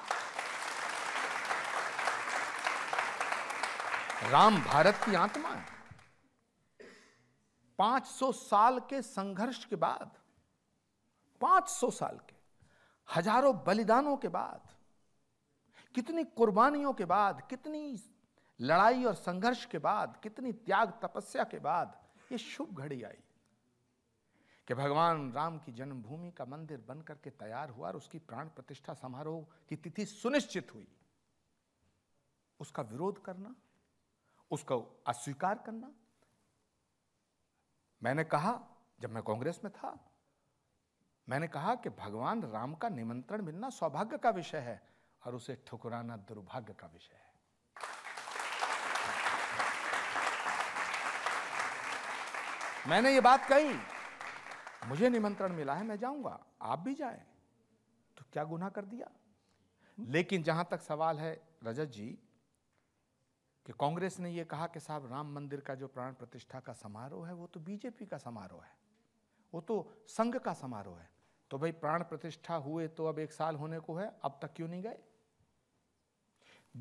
Speaker 4: राम भारत की आत्मा है 500 साल के संघर्ष के बाद 500 साल के हजारों बलिदानों के बाद कितनी कुर्बानियों के बाद कितनी लड़ाई और संघर्ष के बाद कितनी त्याग तपस्या के बाद ये शुभ घड़ी आई कि भगवान राम की जन्मभूमि का मंदिर बनकर के तैयार हुआ और उसकी प्राण प्रतिष्ठा समारोह की तिथि सुनिश्चित हुई उसका विरोध करना उसका अस्वीकार करना मैंने कहा जब मैं कांग्रेस में था मैंने कहा कि भगवान राम का निमंत्रण मिलना सौभाग्य का विषय है और उसे ठुकराना दुर्भाग्य का विषय है मैंने ये बात कही मुझे निमंत्रण मिला है मैं जाऊंगा आप भी जाए तो क्या गुना कर दिया लेकिन जहां तक सवाल है रजत जी कि कांग्रेस ने यह कहा कि साहब राम मंदिर का जो प्राण प्रतिष्ठा का समारोह है वो तो बीजेपी का समारोह है वो तो संघ का समारोह है तो भाई प्राण प्रतिष्ठा हुए तो अब एक साल होने को है अब तक क्यों नहीं गए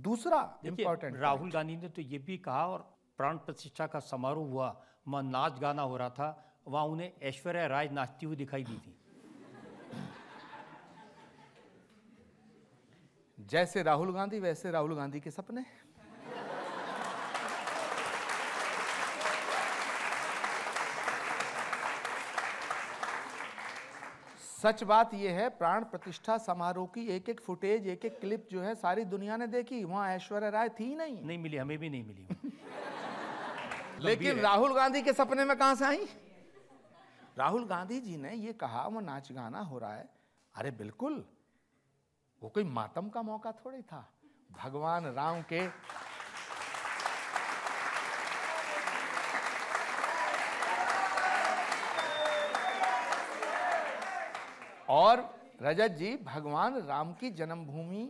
Speaker 2: दूसरा इंपॉर्टेंट राहुल गांधी ने तो ये भी कहा और प्राण प्रतिष्ठा का समारोह हुआ वहां नाच गाना हो रहा था वहां उन्हें
Speaker 4: ऐश्वर्या राय नाचती हुई दिखाई दी थी जैसे राहुल गांधी वैसे राहुल गांधी के सपने सच बात यह है प्राण प्रतिष्ठा समारोह की एक एक फुटेज एक एक क्लिप जो है सारी दुनिया ने देखी वहाँ ऐश्वर्या राय थी नहीं नहीं मिली हमें भी नहीं मिली
Speaker 1: लेकिन
Speaker 4: राहुल गांधी के सपने में कहाँ से आई राहुल गांधी जी ने ये कहा वो नाच गाना हो रहा है अरे बिल्कुल वो कोई मातम का मौका थोड़ी था भगवान राम के और रजत जी भगवान राम की जन्मभूमि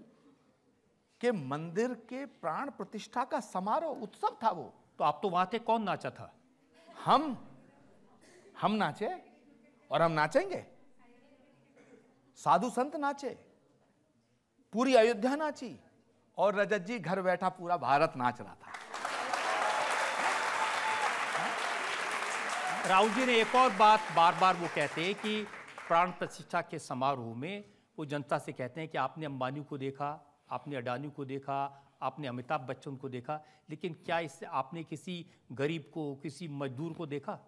Speaker 4: के मंदिर के प्राण प्रतिष्ठा का समारोह उत्सव था वो तो आप तो वहां थे कौन नाचा था हम हम नाचे और हम नाचेंगे साधु संत नाचे पूरी अयोध्या नाची और रजत जी घर बैठा पूरा भारत नाच रहा था राहुल जी ने एक और बात बार
Speaker 2: बार वो कहते हैं कि प्राण प्रतिष्ठा के समारोह में वो जनता से कहते हैं कि आपने अंबानी को देखा आपने अडानी को देखा आपने अमिताभ बच्चन को देखा लेकिन क्या
Speaker 4: इससे आपने किसी गरीब को किसी मजदूर को देखा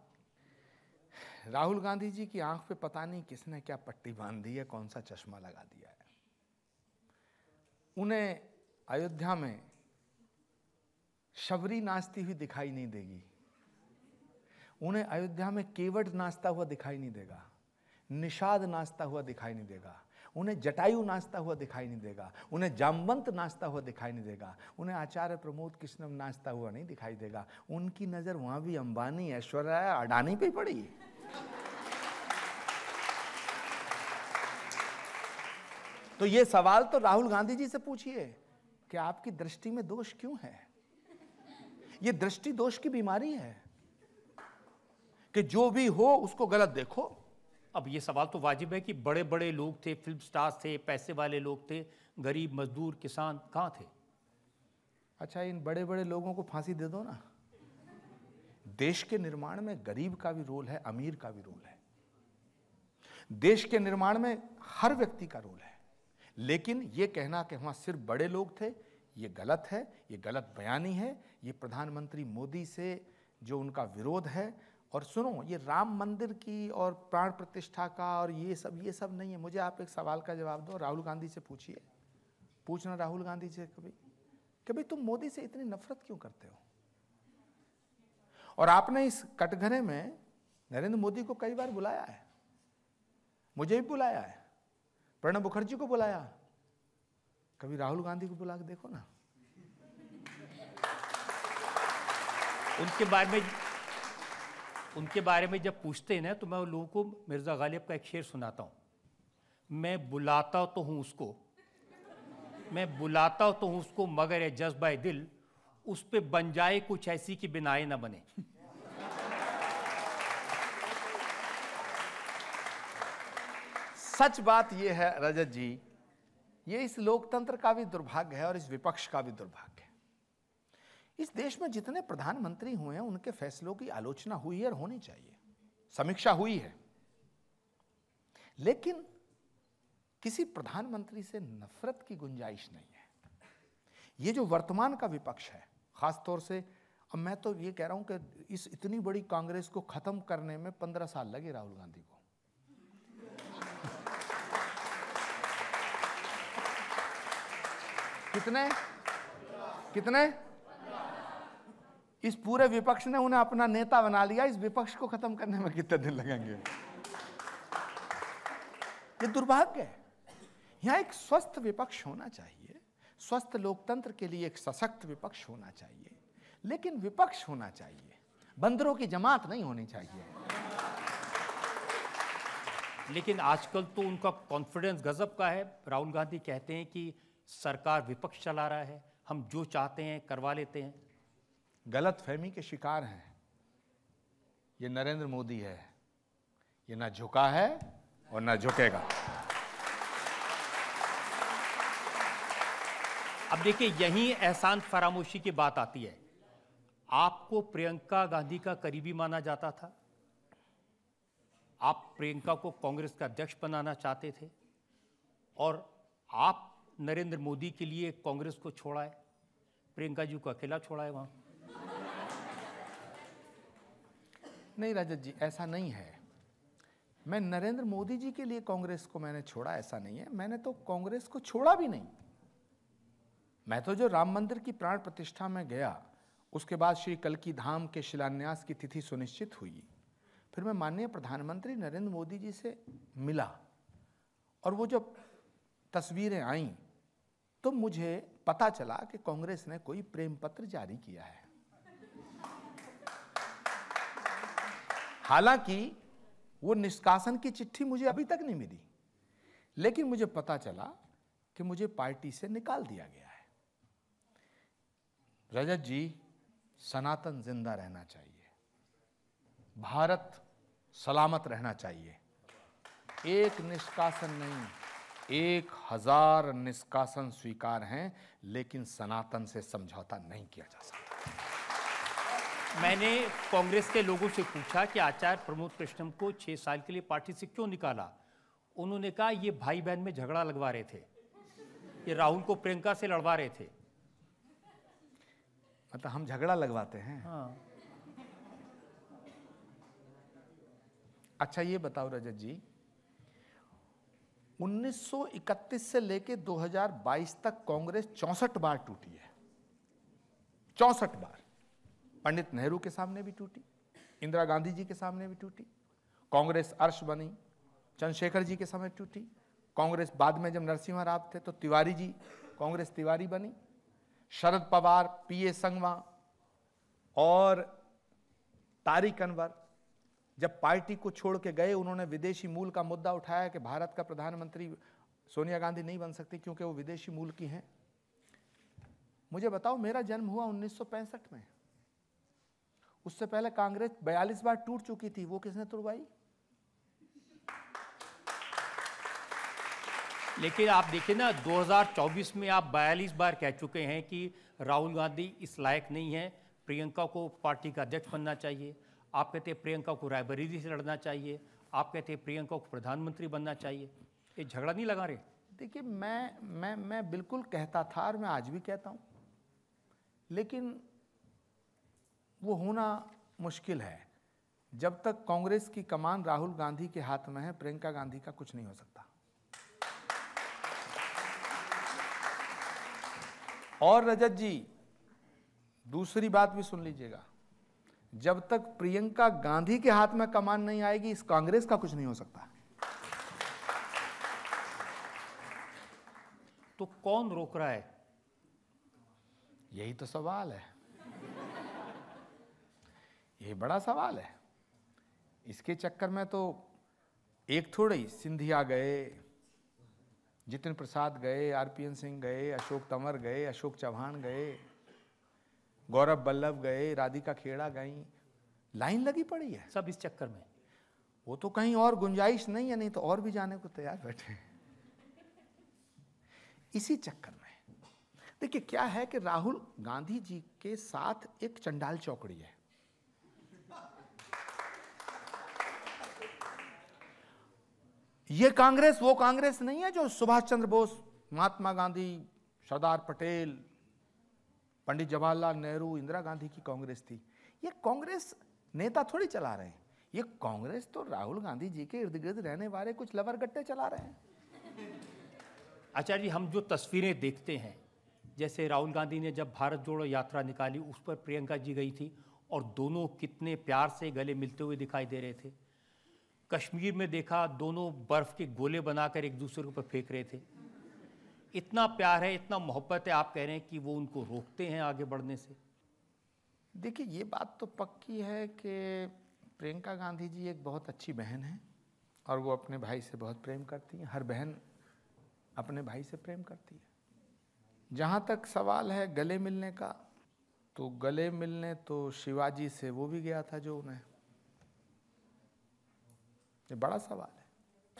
Speaker 4: राहुल गांधी जी की आंख पे पता नहीं किसने क्या पट्टी बांध दी है कौन सा चश्मा लगा दिया है उन्हें अयोध्या में शबरी नाचती हुई दिखाई नहीं देगी उन्हें अयोध्या में केवट नाचता हुआ दिखाई नहीं देगा निषाद नाचता हुआ दिखाई नहीं देगा उन्हें जटायु नाचता हुआ दिखाई नहीं देगा उन्हें जामवंत नाचता हुआ दिखाई नहीं देगा उन्हें आचार्य प्रमोद कृष्णम नाचता हुआ नहीं दिखाई देगा उनकी नज़र वहाँ भी अंबानी ऐश्वर्या अडानी पे पड़ी तो ये सवाल तो राहुल गांधी जी से पूछिए कि आपकी दृष्टि में दोष क्यों है ये दृष्टि दोष की बीमारी है कि जो भी हो उसको गलत
Speaker 2: देखो अब ये सवाल तो वाजिब है कि बड़े बड़े लोग थे फिल्म स्टार्स थे पैसे वाले लोग थे
Speaker 4: गरीब मजदूर किसान कहाँ थे अच्छा इन बड़े बड़े लोगों को फांसी दे दो ना देश के निर्माण में गरीब का भी रोल है अमीर का भी रोल है देश के निर्माण में हर व्यक्ति का रोल है लेकिन ये कहना कि वहाँ सिर्फ बड़े लोग थे ये गलत है ये गलत बयानी है ये प्रधानमंत्री मोदी से जो उनका विरोध है और सुनो ये राम मंदिर की और प्राण प्रतिष्ठा का और ये सब ये सब नहीं है मुझे आप एक सवाल का जवाब दो राहुल गांधी से पूछिए पूछना राहुल गांधी से कभी कभी तुम मोदी से इतनी नफरत क्यों करते हो और आपने इस कटघरे में नरेंद्र मोदी को कई बार बुलाया है मुझे भी बुलाया है प्रणब मुखर्जी को बुलाया कभी राहुल गांधी को बुला के देखो ना
Speaker 2: उनके बारे में उनके बारे में जब पूछते हैं ना तो मैं उन लोगों को मिर्ज़ा गालिब का एक शेर सुनाता हूँ मैं बुलाता तो हूँ उसको मैं बुलाता तो हूँ उसको मगर ए जज्बा दिल उस पर बन जाए कुछ ऐसी कि बिनाए ना बने
Speaker 4: सच बात यह है रजत जी ये इस लोकतंत्र का भी दुर्भाग्य है और इस विपक्ष का भी दुर्भाग्य इस देश में जितने प्रधानमंत्री हुए हैं उनके फैसलों की आलोचना हुई है और होनी चाहिए समीक्षा हुई है लेकिन किसी प्रधानमंत्री से नफरत की गुंजाइश नहीं है ये जो वर्तमान का विपक्ष है खासतौर से अब मैं तो ये कह रहा हूं कि इस इतनी बड़ी कांग्रेस को खत्म करने में पंद्रह साल लगे राहुल गांधी को कितने कितने इस पूरे विपक्ष ने उन्हें अपना नेता बना लिया इस विपक्ष को खत्म करने में कितने दिन लगेंगे ये दुर्भाग्य है यहां एक स्वस्थ विपक्ष होना चाहिए स्वस्थ लोकतंत्र के लिए एक सशक्त विपक्ष होना चाहिए लेकिन विपक्ष होना चाहिए बंदरों की जमात नहीं होनी चाहिए
Speaker 2: लेकिन आजकल तो उनका कॉन्फिडेंस गजब का है राहुल गांधी कहते हैं कि सरकार विपक्ष चला रहा है हम जो चाहते हैं करवा लेते हैं
Speaker 4: गलत फहमी के शिकार हैं ये नरेंद्र मोदी है ये ना झुका है और ना झुकेगा
Speaker 2: अब देखिए यही एहसान फरामोशी की बात आती है आपको प्रियंका गांधी का करीबी माना जाता था आप प्रियंका को कांग्रेस का अध्यक्ष बनाना चाहते थे और आप नरेंद्र मोदी के लिए कांग्रेस को छोड़ा है प्रियंका जी को अकेला छोड़ा है वहाँ
Speaker 4: नहीं रजत जी ऐसा नहीं है मैं नरेंद्र मोदी जी के लिए कांग्रेस को मैंने छोड़ा ऐसा नहीं है मैंने तो कांग्रेस को छोड़ा भी नहीं मैं तो जो राम मंदिर की प्राण प्रतिष्ठा में गया उसके बाद श्री कलकी धाम के शिलान्यास की तिथि सुनिश्चित हुई फिर मैं माननीय प्रधानमंत्री नरेंद्र मोदी जी से मिला और वो जब तस्वीरें आईं तो मुझे पता चला कि कांग्रेस ने कोई प्रेम पत्र जारी किया है हालांकि वो निष्कासन की चिट्ठी मुझे अभी तक नहीं मिली लेकिन मुझे पता चला कि मुझे पार्टी से निकाल दिया गया है रजत जी सनातन जिंदा रहना चाहिए भारत सलामत रहना चाहिए एक निष्कासन नहीं एक हजार निष्कासन स्वीकार हैं लेकिन सनातन से समझौता नहीं किया जा सकता
Speaker 2: मैंने कांग्रेस के लोगों से पूछा कि आचार्य प्रमोद कृष्णम को छह साल के लिए पार्टी से क्यों निकाला उन्होंने कहा ये भाई बहन में झगड़ा लगवा रहे थे ये राहुल को प्रियंका
Speaker 4: से लड़वा रहे थे मतलब हम झगड़ा लगवाते हैं हाँ। अच्छा ये बताओ रजत जी 1931 से लेके 2022 तक कांग्रेस चौसठ बार टूटी है चौसठ बार पंडित नेहरू के सामने भी टूटी इंदिरा गांधी जी के सामने भी टूटी कांग्रेस अर्श बनी चंद्रशेखर जी के समय टूटी कांग्रेस बाद में जब नरसिम्हा राव थे तो तिवारी जी कांग्रेस तिवारी बनी शरद पवार पी ए संगवा और तारिक अनवर जब पार्टी को छोड़ के गए उन्होंने विदेशी मूल का मुद्दा उठाया कि भारत का प्रधानमंत्री सोनिया गांधी नहीं बन सकती क्योंकि वो विदेशी मूल की हैं मुझे बताओ मेरा जन्म हुआ उन्नीस में उससे पहले कांग्रेस 42 बार टूट चुकी थी वो किसने तुड़वाई लेकिन आप देखिए ना
Speaker 2: 2024 में आप 42 बार कह चुके हैं कि राहुल गांधी इस लायक नहीं है प्रियंका को पार्टी का अध्यक्ष बनना चाहिए आप कहते हैं प्रियंका को रायबरेली से लड़ना चाहिए आप कहते हैं प्रियंका को प्रधानमंत्री बनना चाहिए ये झगड़ा नहीं लगा रहे
Speaker 4: देखिए मैं मैं मैं बिल्कुल कहता था और मैं आज भी कहता हूँ लेकिन वो होना मुश्किल है जब तक कांग्रेस की कमान राहुल गांधी के हाथ में है प्रियंका गांधी का कुछ नहीं हो सकता और रजत जी दूसरी बात भी सुन लीजिएगा जब तक प्रियंका गांधी के हाथ में कमान नहीं आएगी इस कांग्रेस का कुछ नहीं हो सकता तो कौन रोक रहा है यही तो सवाल है ये बड़ा सवाल है इसके चक्कर में तो एक थोड़ी सिंधिया गए जितिन प्रसाद गए एन सिंह गए अशोक तंवर गए अशोक चौहान गए गौरव बल्लभ गए राधिका खेड़ा गई लाइन लगी पड़ी है सब इस चक्कर में वो तो कहीं और गुंजाइश नहीं है नहीं तो और भी जाने को तैयार बैठे इसी चक्कर में देखिए क्या है कि राहुल गांधी जी के साथ एक चंडाल चौकड़ी है ये कांग्रेस वो कांग्रेस नहीं है जो सुभाष चंद्र बोस महात्मा गांधी सरदार पटेल पंडित जवाहरलाल नेहरू इंदिरा गांधी की कांग्रेस थी ये कांग्रेस नेता थोड़ी चला रहे हैं ये कांग्रेस तो राहुल गांधी जी के इर्द गिर्द रहने वाले कुछ लवर गट्टे चला रहे हैं आचार्य जी हम जो
Speaker 2: तस्वीरें देखते हैं जैसे राहुल गांधी ने जब भारत जोड़ो यात्रा निकाली उस पर प्रियंका जी गई थी और दोनों कितने प्यार से गले मिलते हुए दिखाई दे रहे थे कश्मीर में देखा दोनों बर्फ़ के गोले बनाकर एक दूसरे के ऊपर फेंक रहे थे इतना प्यार है इतना मोहब्बत है आप कह रहे हैं कि वो उनको रोकते हैं आगे बढ़ने से
Speaker 4: देखिए ये बात तो पक्की है कि प्रियंका गांधी जी एक बहुत अच्छी बहन है और वो अपने भाई से बहुत प्रेम करती हैं हर बहन अपने भाई से प्रेम करती है जहाँ तक सवाल है गले मिलने का तो गले मिलने तो शिवाजी से वो भी गया था जो उन्हें ये बड़ा सवाल है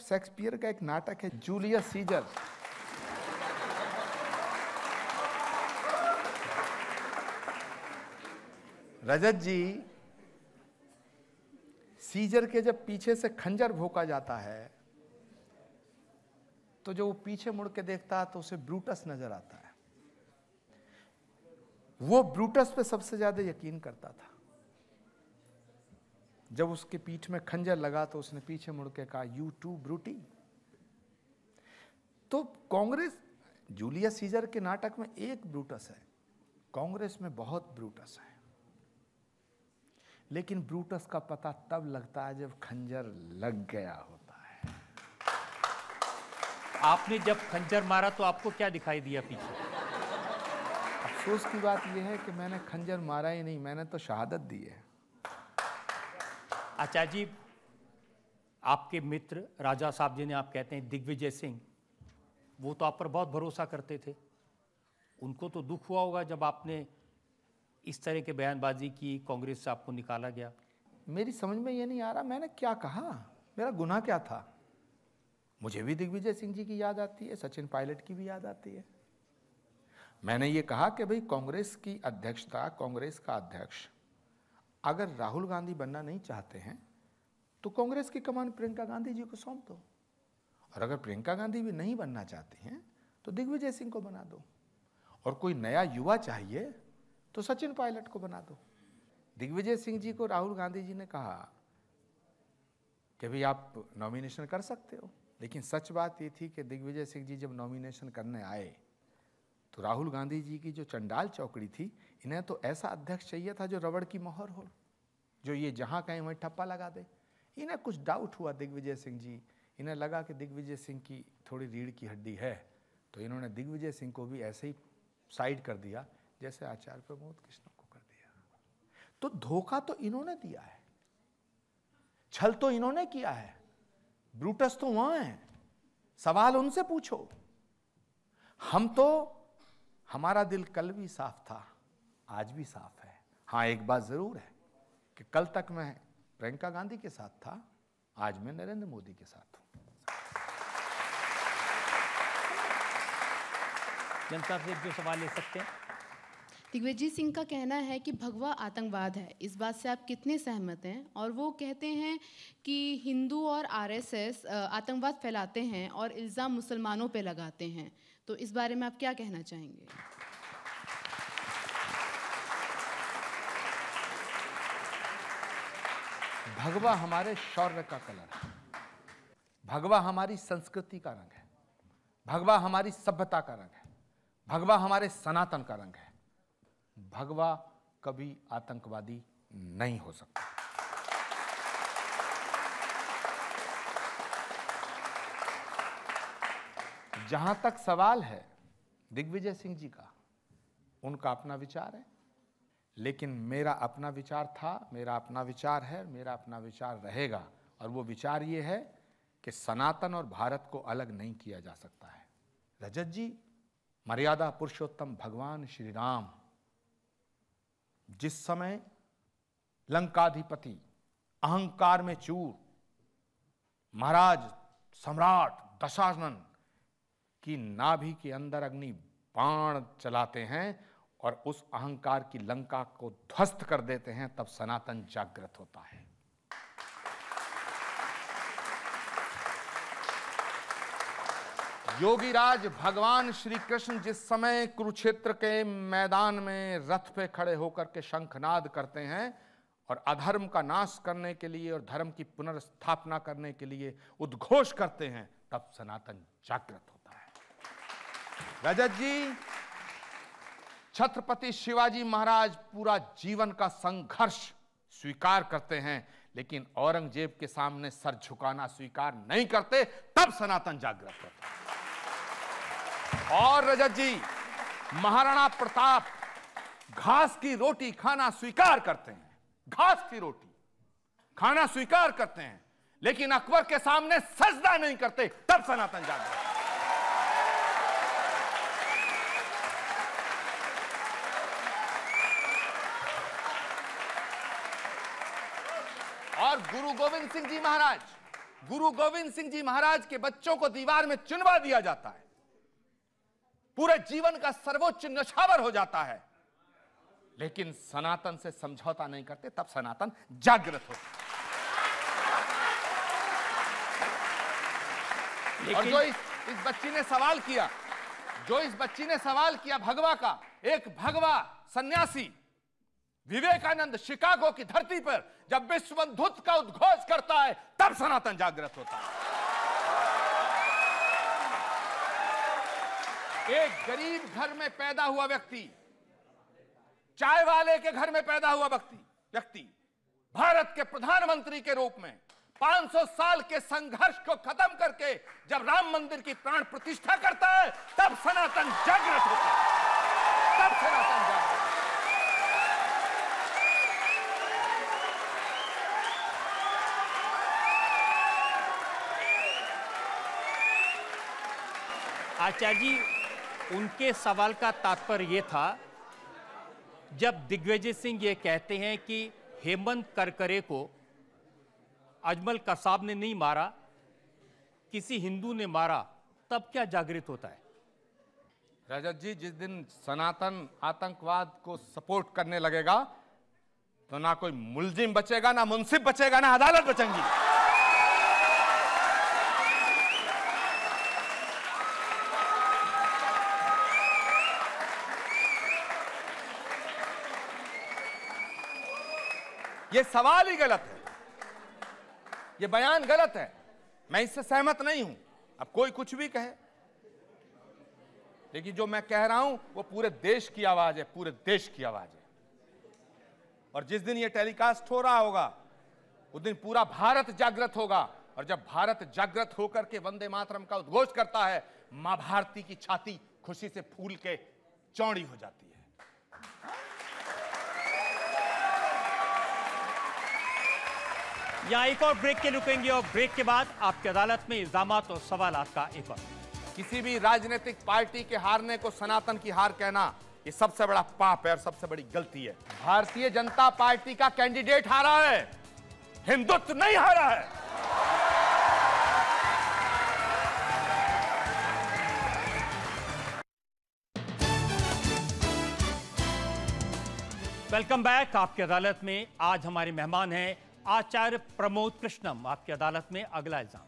Speaker 4: शेक्सपियर का एक नाटक है Julius Caesar Rajat ji Caesar के जब पीछे से खंजर भोका जाता है तो जो वो पीछे मुड़ के देखता है तो उसे ब्रूटस नजर आता है वो ब्रूटस पे सबसे ज्यादा यकीन करता था जब उसके पीठ में खंजर लगा तो उसने पीछे मुड़ के कहा यू टू ब्रूटी तो कांग्रेस जूलिया सीजर के नाटक में एक ब्रूटस है कांग्रेस में बहुत ब्रूटस है लेकिन ब्रूटस का पता तब लगता है जब खंजर लग गया होता है आपने जब खंजर मारा तो आपको क्या दिखाई दिया पीछे अफसोस की बात यह है कि मैंने खंजर मारा ही नहीं मैंने तो शहादत दी है आचार्य जी
Speaker 2: आपके मित्र राजा साहब जी ने आप कहते हैं दिग्विजय सिंह वो तो आप पर बहुत भरोसा करते थे उनको तो दुख हुआ होगा जब आपने इस तरह के बयानबाजी
Speaker 4: की कांग्रेस से आपको निकाला गया मेरी समझ में ये नहीं आ रहा मैंने क्या कहा मेरा गुनाह क्या था मुझे भी दिग्विजय सिंह जी की याद आती है सचिन पायलट की भी याद आती है मैंने ये कहा कि भाई कांग्रेस की अध्यक्षता कांग्रेस का अध्यक्ष अगर राहुल गांधी बनना नहीं चाहते हैं तो कांग्रेस की कमान प्रियंका गांधी जी को सौंप दो और अगर प्रियंका गांधी भी नहीं बनना चाहती हैं तो दिग्विजय सिंह को बना दो और कोई नया युवा चाहिए तो सचिन पायलट को बना दो दिग्विजय सिंह जी को राहुल गांधी जी ने कहा कि भाई आप नॉमिनेशन कर सकते हो लेकिन सच बात ये थी कि दिग्विजय सिंह जी जब नॉमिनेशन करने आए तो राहुल गांधी जी की जो चंडाल चौकड़ी थी इन्हें तो ऐसा अध्यक्ष चाहिए था जो रबड़ की मोहर हो जो ये जहाँ कहें वहीं ठप्पा लगा दे इन्हें कुछ डाउट हुआ दिग्विजय सिंह जी इन्हें लगा कि दिग्विजय सिंह की थोड़ी रीढ़ की हड्डी है तो इन्होंने दिग्विजय सिंह को भी ऐसे ही साइड कर दिया जैसे आचार्य प्रमोद कृष्ण को कर दिया तो धोखा तो इन्होंने दिया है छल तो इन्होंने किया है ब्रूटस तो वहां है सवाल उनसे पूछो हम तो हमारा दिल कल भी साफ था आज भी साफ है हाँ एक बात ज़रूर है कि कल तक मैं प्रियंका गांधी के साथ था आज मैं नरेंद्र मोदी के साथ हूँ
Speaker 2: जनता से जो सवाल ले सकते हैं
Speaker 3: दिग्विजय सिंह का कहना है कि भगवा आतंकवाद है इस बात से आप कितने सहमत हैं और वो कहते हैं कि हिंदू और आरएसएस आतंकवाद फैलाते हैं और इल्ज़ाम मुसलमानों पे लगाते हैं तो इस बारे में आप क्या कहना चाहेंगे
Speaker 4: भगवा हमारे शौर्य का कलर है भगवा हमारी संस्कृति का रंग है भगवा हमारी सभ्यता का रंग है भगवा हमारे सनातन का रंग है भगवा कभी आतंकवादी नहीं हो सकता जहां तक सवाल है दिग्विजय सिंह जी का उनका अपना विचार है लेकिन मेरा अपना विचार था मेरा अपना विचार है मेरा अपना विचार रहेगा और वो विचार ये है कि सनातन और भारत को अलग नहीं किया जा सकता है रजत जी मर्यादा पुरुषोत्तम भगवान श्री राम जिस समय लंकाधिपति अहंकार में चूर महाराज सम्राट दशानन की नाभि के अंदर अग्नि बाण चलाते हैं और उस अहंकार की लंका को ध्वस्त कर देते हैं तब सनातन जागृत होता है योगीराज भगवान श्री कृष्ण जिस समय कुरुक्षेत्र के मैदान में रथ पे खड़े होकर के शंखनाद करते हैं और अधर्म का नाश करने के लिए और धर्म की पुनर्स्थापना करने के लिए उद्घोष करते हैं तब सनातन जागृत होता है रजत जी छत्रपति शिवाजी महाराज पूरा जीवन का संघर्ष स्वीकार करते हैं लेकिन औरंगजेब के सामने सर झुकाना स्वीकार नहीं करते तब सनातन जागृत करते और रजत जी महाराणा प्रताप घास की रोटी खाना स्वीकार करते हैं घास की रोटी खाना स्वीकार करते हैं लेकिन अकबर के सामने सजदा नहीं करते तब सनातन जागृत और गुरु गोविंद सिंह जी महाराज गुरु गोविंद सिंह जी महाराज के बच्चों को दीवार में चुनवा दिया जाता है पूरे जीवन का सर्वोच्च नशावर हो जाता है लेकिन सनातन से समझौता नहीं करते तब सनातन जागृत हो और जो इस, इस बच्ची ने सवाल किया जो इस बच्ची ने सवाल किया भगवा का एक भगवा सन्यासी विवेकानंद शिकागो की धरती पर जब विश्व बंधुत्व का उद्घोष करता है तब सनातन जागृत होता है एक गरीब घर में पैदा हुआ व्यक्ति चाय वाले के घर में पैदा हुआ व्यक्ति व्यक्ति भारत के प्रधानमंत्री के रूप में 500 साल के संघर्ष को खत्म करके जब राम मंदिर की प्राण प्रतिष्ठा करता है तब सनातन जागृत होता है तब सनातन जागृत
Speaker 2: आचार्य जी उनके सवाल का तात्पर्य ये था जब दिग्विजय सिंह ये कहते हैं कि हेमंत करकरे को अजमल कसाब ने नहीं मारा
Speaker 4: किसी हिंदू ने मारा तब क्या जागृत होता है रजत जी जिस दिन सनातन आतंकवाद को सपोर्ट करने लगेगा तो ना कोई मुलजिम बचेगा ना मुंसिफ बचेगा ना अदालत बचेंगी ये सवाल ही गलत है ये बयान गलत है मैं इससे सहमत नहीं हूं अब कोई कुछ भी कहे लेकिन जो मैं कह रहा हूं वो पूरे देश की आवाज है पूरे देश की आवाज है और जिस दिन ये टेलीकास्ट हो रहा होगा उस दिन पूरा भारत जागृत होगा और जब भारत जागृत होकर के वंदे मातरम का उद्घोष करता है मां भारती की छाती खुशी से फूल के चौड़ी हो जाती है
Speaker 2: यहाँ एक और ब्रेक के रुकेंगे और ब्रेक के बाद
Speaker 4: आपकी अदालत में इल्जाम और सवाल का एक और किसी भी राजनीतिक पार्टी के हारने को सनातन की हार कहना ये सबसे बड़ा पाप है और सबसे बड़ी गलती है भारतीय जनता पार्टी का कैंडिडेट हारा है हिंदुत्व नहीं हारा है
Speaker 2: वेलकम बैक आपकी अदालत में आज हमारे मेहमान हैं आचार्य प्रमोद कृष्णम आपकी अदालत में अगला इल्जाम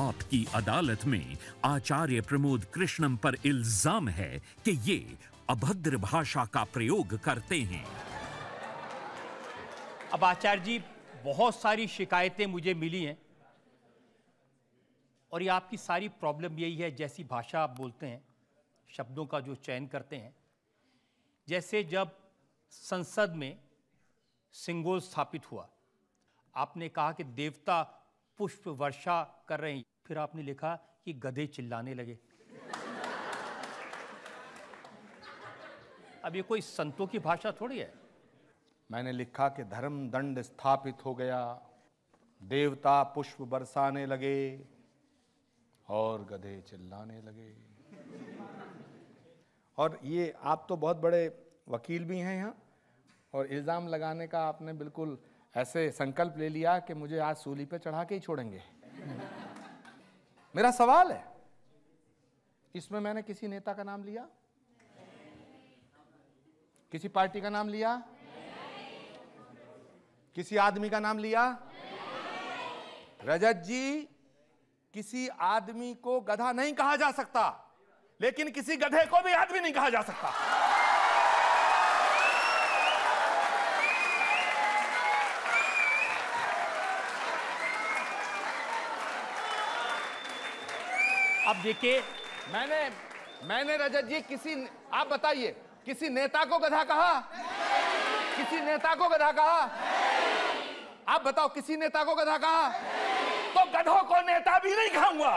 Speaker 1: आपकी अदालत में आचार्य प्रमोद कृष्णम पर इल्जाम है कि ये अभद्र भाषा का प्रयोग करते हैं अब आचार्य जी बहुत सारी शिकायतें
Speaker 2: मुझे मिली हैं और ये आपकी सारी प्रॉब्लम यही है जैसी भाषा आप बोलते हैं शब्दों का जो चयन करते हैं जैसे जब संसद में सिंगोल स्थापित हुआ आपने कहा कि देवता पुष्प वर्षा कर रहे हैं फिर आपने लिखा कि गधे चिल्लाने लगे अब ये कोई संतों की
Speaker 4: भाषा थोड़ी है मैंने लिखा कि धर्म दंड स्थापित हो गया देवता पुष्प बरसाने लगे और गधे चिल्लाने लगे और ये आप तो बहुत बड़े वकील भी हैं यहाँ और इल्ज़ाम लगाने का आपने बिल्कुल ऐसे संकल्प ले लिया कि मुझे आज सूली पे चढ़ा के ही छोड़ेंगे मेरा सवाल है इसमें मैंने किसी नेता का नाम लिया किसी पार्टी का नाम लिया किसी आदमी का नाम लिया रजत जी किसी आदमी को गधा नहीं कहा जा सकता लेकिन किसी गधे को भी आदमी नहीं कहा जा सकता अब देखिए मैंने मैंने रजत जी किसी आप बताइए किसी नेता को गधा कहा किसी नेता को गधा कहा आप बताओ किसी नेता को गधा कहा तो गधों को नेता भी नहीं खाऊंगा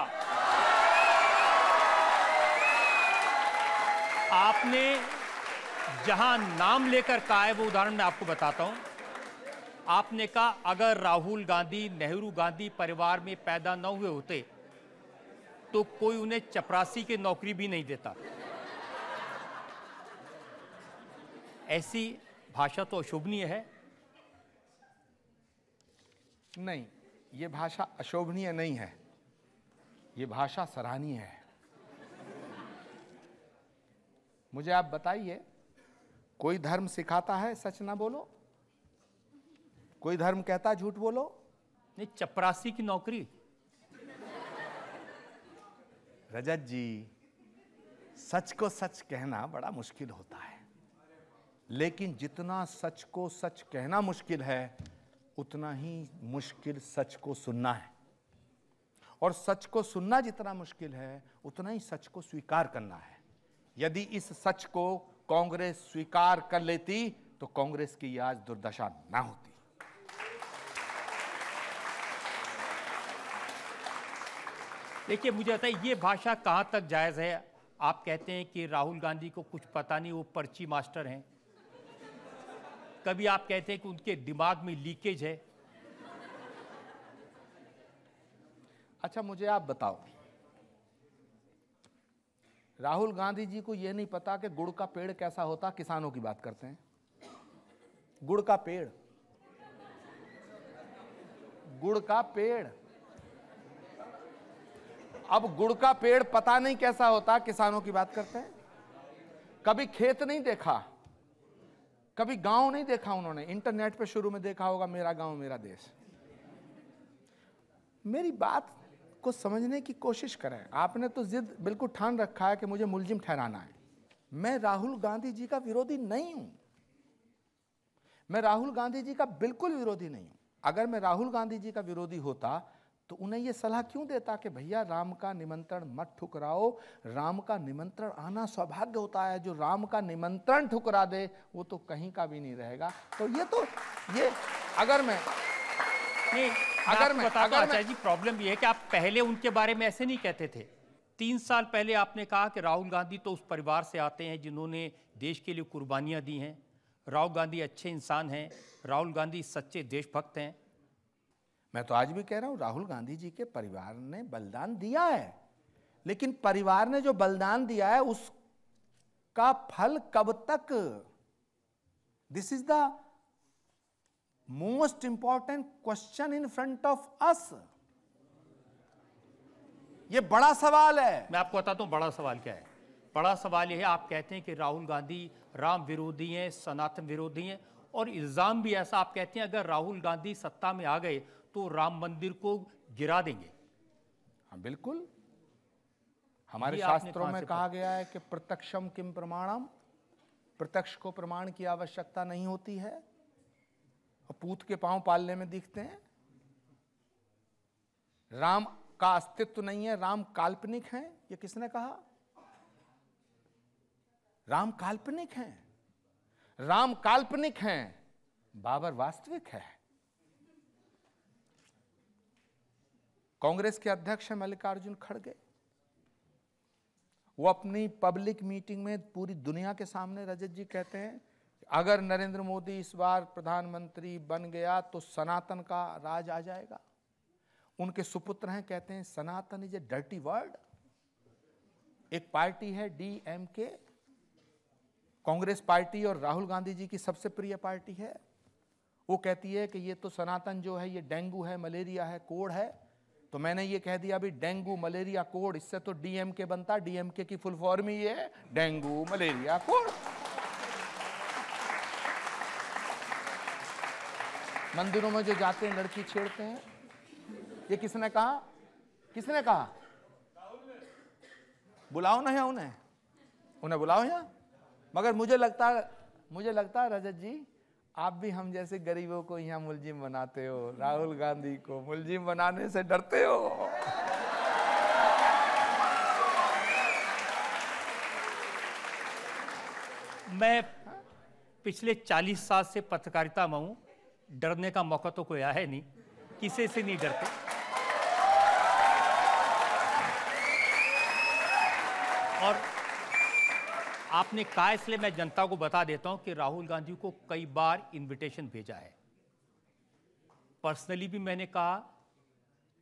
Speaker 2: आपने जहां नाम लेकर कहा है वो उदाहरण मैं आपको बताता हूं आपने कहा अगर राहुल गांधी नेहरू गांधी परिवार में पैदा न हुए होते तो कोई उन्हें चपरासी की नौकरी भी नहीं देता ऐसी
Speaker 4: भाषा तो अशोभनीय है नहीं ये भाषा अशोभनीय नहीं है ये भाषा सराहनीय है मुझे आप बताइए कोई धर्म सिखाता है सच ना बोलो कोई धर्म कहता झूठ बोलो नहीं चपरासी की नौकरी रजत जी सच को सच कहना बड़ा मुश्किल होता है लेकिन जितना सच को सच कहना मुश्किल है उतना ही मुश्किल सच को सुनना है और सच को सुनना जितना मुश्किल है उतना ही सच को स्वीकार करना है यदि इस सच को कांग्रेस स्वीकार कर लेती तो कांग्रेस की आज दुर्दशा ना होती देखिए मुझे बताइए ये भाषा कहाँ तक
Speaker 2: जायज़ है आप कहते हैं कि राहुल गांधी को कुछ पता नहीं वो पर्ची मास्टर हैं कभी आप कहते हैं कि उनके दिमाग में लीकेज है
Speaker 4: अच्छा मुझे आप बताओ राहुल गांधी जी को यह नहीं पता कि गुड़ का पेड़ कैसा होता किसानों की बात करते हैं गुड़ का पेड़ गुड़ का पेड़ अब गुड़ का पेड़ पता नहीं कैसा होता किसानों की बात करते हैं कभी खेत नहीं देखा कभी गांव नहीं देखा उन्होंने इंटरनेट पे शुरू में देखा होगा मेरा गांव मेरा देश मेरी बात को समझने की कोशिश करें आपने तो जिद बिल्कुल ठान रखा है कि मुझे मुलजिम ठहराना है मैं राहुल गांधी जी का विरोधी नहीं हूं मैं राहुल गांधी जी का बिल्कुल विरोधी नहीं हूं अगर मैं राहुल गांधी जी का विरोधी होता तो उन्हें ये सलाह क्यों देता कि भैया राम का निमंत्रण मत ठुकराओ राम का निमंत्रण आना सौभाग्य होता है जो राम का निमंत्रण ठुकरा दे वो तो कहीं का भी नहीं रहेगा तो ये तो ये अगर मैं नहीं
Speaker 2: अगर मैं बता अगर मैं, जी प्रॉब्लम ये है कि आप पहले उनके बारे में ऐसे नहीं कहते थे तीन साल पहले आपने कहा कि राहुल गांधी तो उस परिवार से आते हैं जिन्होंने देश के लिए कुर्बानियाँ दी हैं राहुल गांधी अच्छे इंसान हैं राहुल गांधी सच्चे देशभक्त हैं
Speaker 4: मैं तो आज भी कह रहा हूं राहुल गांधी जी के परिवार ने बलिदान दिया है लेकिन परिवार ने जो बलिदान दिया है उसका फल कब तक this is the most important question in front of us ये बड़ा सवाल है मैं आपको बताता हूं
Speaker 2: बड़ा सवाल क्या है बड़ा सवाल यह है आप कहते हैं कि राहुल गांधी राम विरोधी हैं सनातन विरोधी हैं और इल्ज़ाम भी ऐसा आप कहते हैं अगर राहुल गांधी सत्ता में आ गए तो राम मंदिर को गिरा देंगे हाँ बिल्कुल हमारे शास्त्रों में कहा
Speaker 4: गया है कि प्रत्यक्षम किम प्रमाणम प्रत्यक्ष को प्रमाण की आवश्यकता नहीं होती है पूत के पांव पालने में दिखते हैं राम का अस्तित्व नहीं है राम काल्पनिक हैं ये किसने कहा राम काल्पनिक हैं राम काल्पनिक हैं बाबर वास्तविक है कांग्रेस के अध्यक्ष मल्लिकार्जुन खड़गे वो अपनी पब्लिक मीटिंग में पूरी दुनिया के सामने रजत जी कहते हैं अगर नरेंद्र मोदी इस बार प्रधानमंत्री बन गया तो सनातन का राज आ जाएगा उनके सुपुत्र हैं कहते हैं Sanatan is a dirty word एक पार्टी है D M K Congress party और राहुल गांधी जी की सबसे प्रिय पार्टी है वो कहती है कि ये तो सनातन जो है ये डेंगू है मलेरिया है कोड़ है तो मैंने ये कह दिया अभी डेंगू मलेरिया कोड इससे तो डीएमके बनता डीएमके की फुल फॉर्म ही है डेंगू मलेरिया कोड मंदिरों में जो जाते हैं लड़की छेड़ते हैं ये किसने कहा किसने कहा बुलाओ ना यहां उन्हें उन्हें बुलाओ यहां मगर मुझे लगता मुझे लगता है रजत जी आप भी हम जैसे गरीबों को यहाँ मुलजिम बनाते हो राहुल गांधी को मुलजिम बनाने से डरते हो मैं पिछले
Speaker 2: 40 साल से पत्रकारिता में हूँ डरने का मौका तो कोई आया नहीं किसी से नहीं डरते और आपने कहा इसलिए मैं जनता को बता देता हूं कि राहुल गांधी को कई बार इनविटेशन भेजा है पर्सनली भी मैंने कहा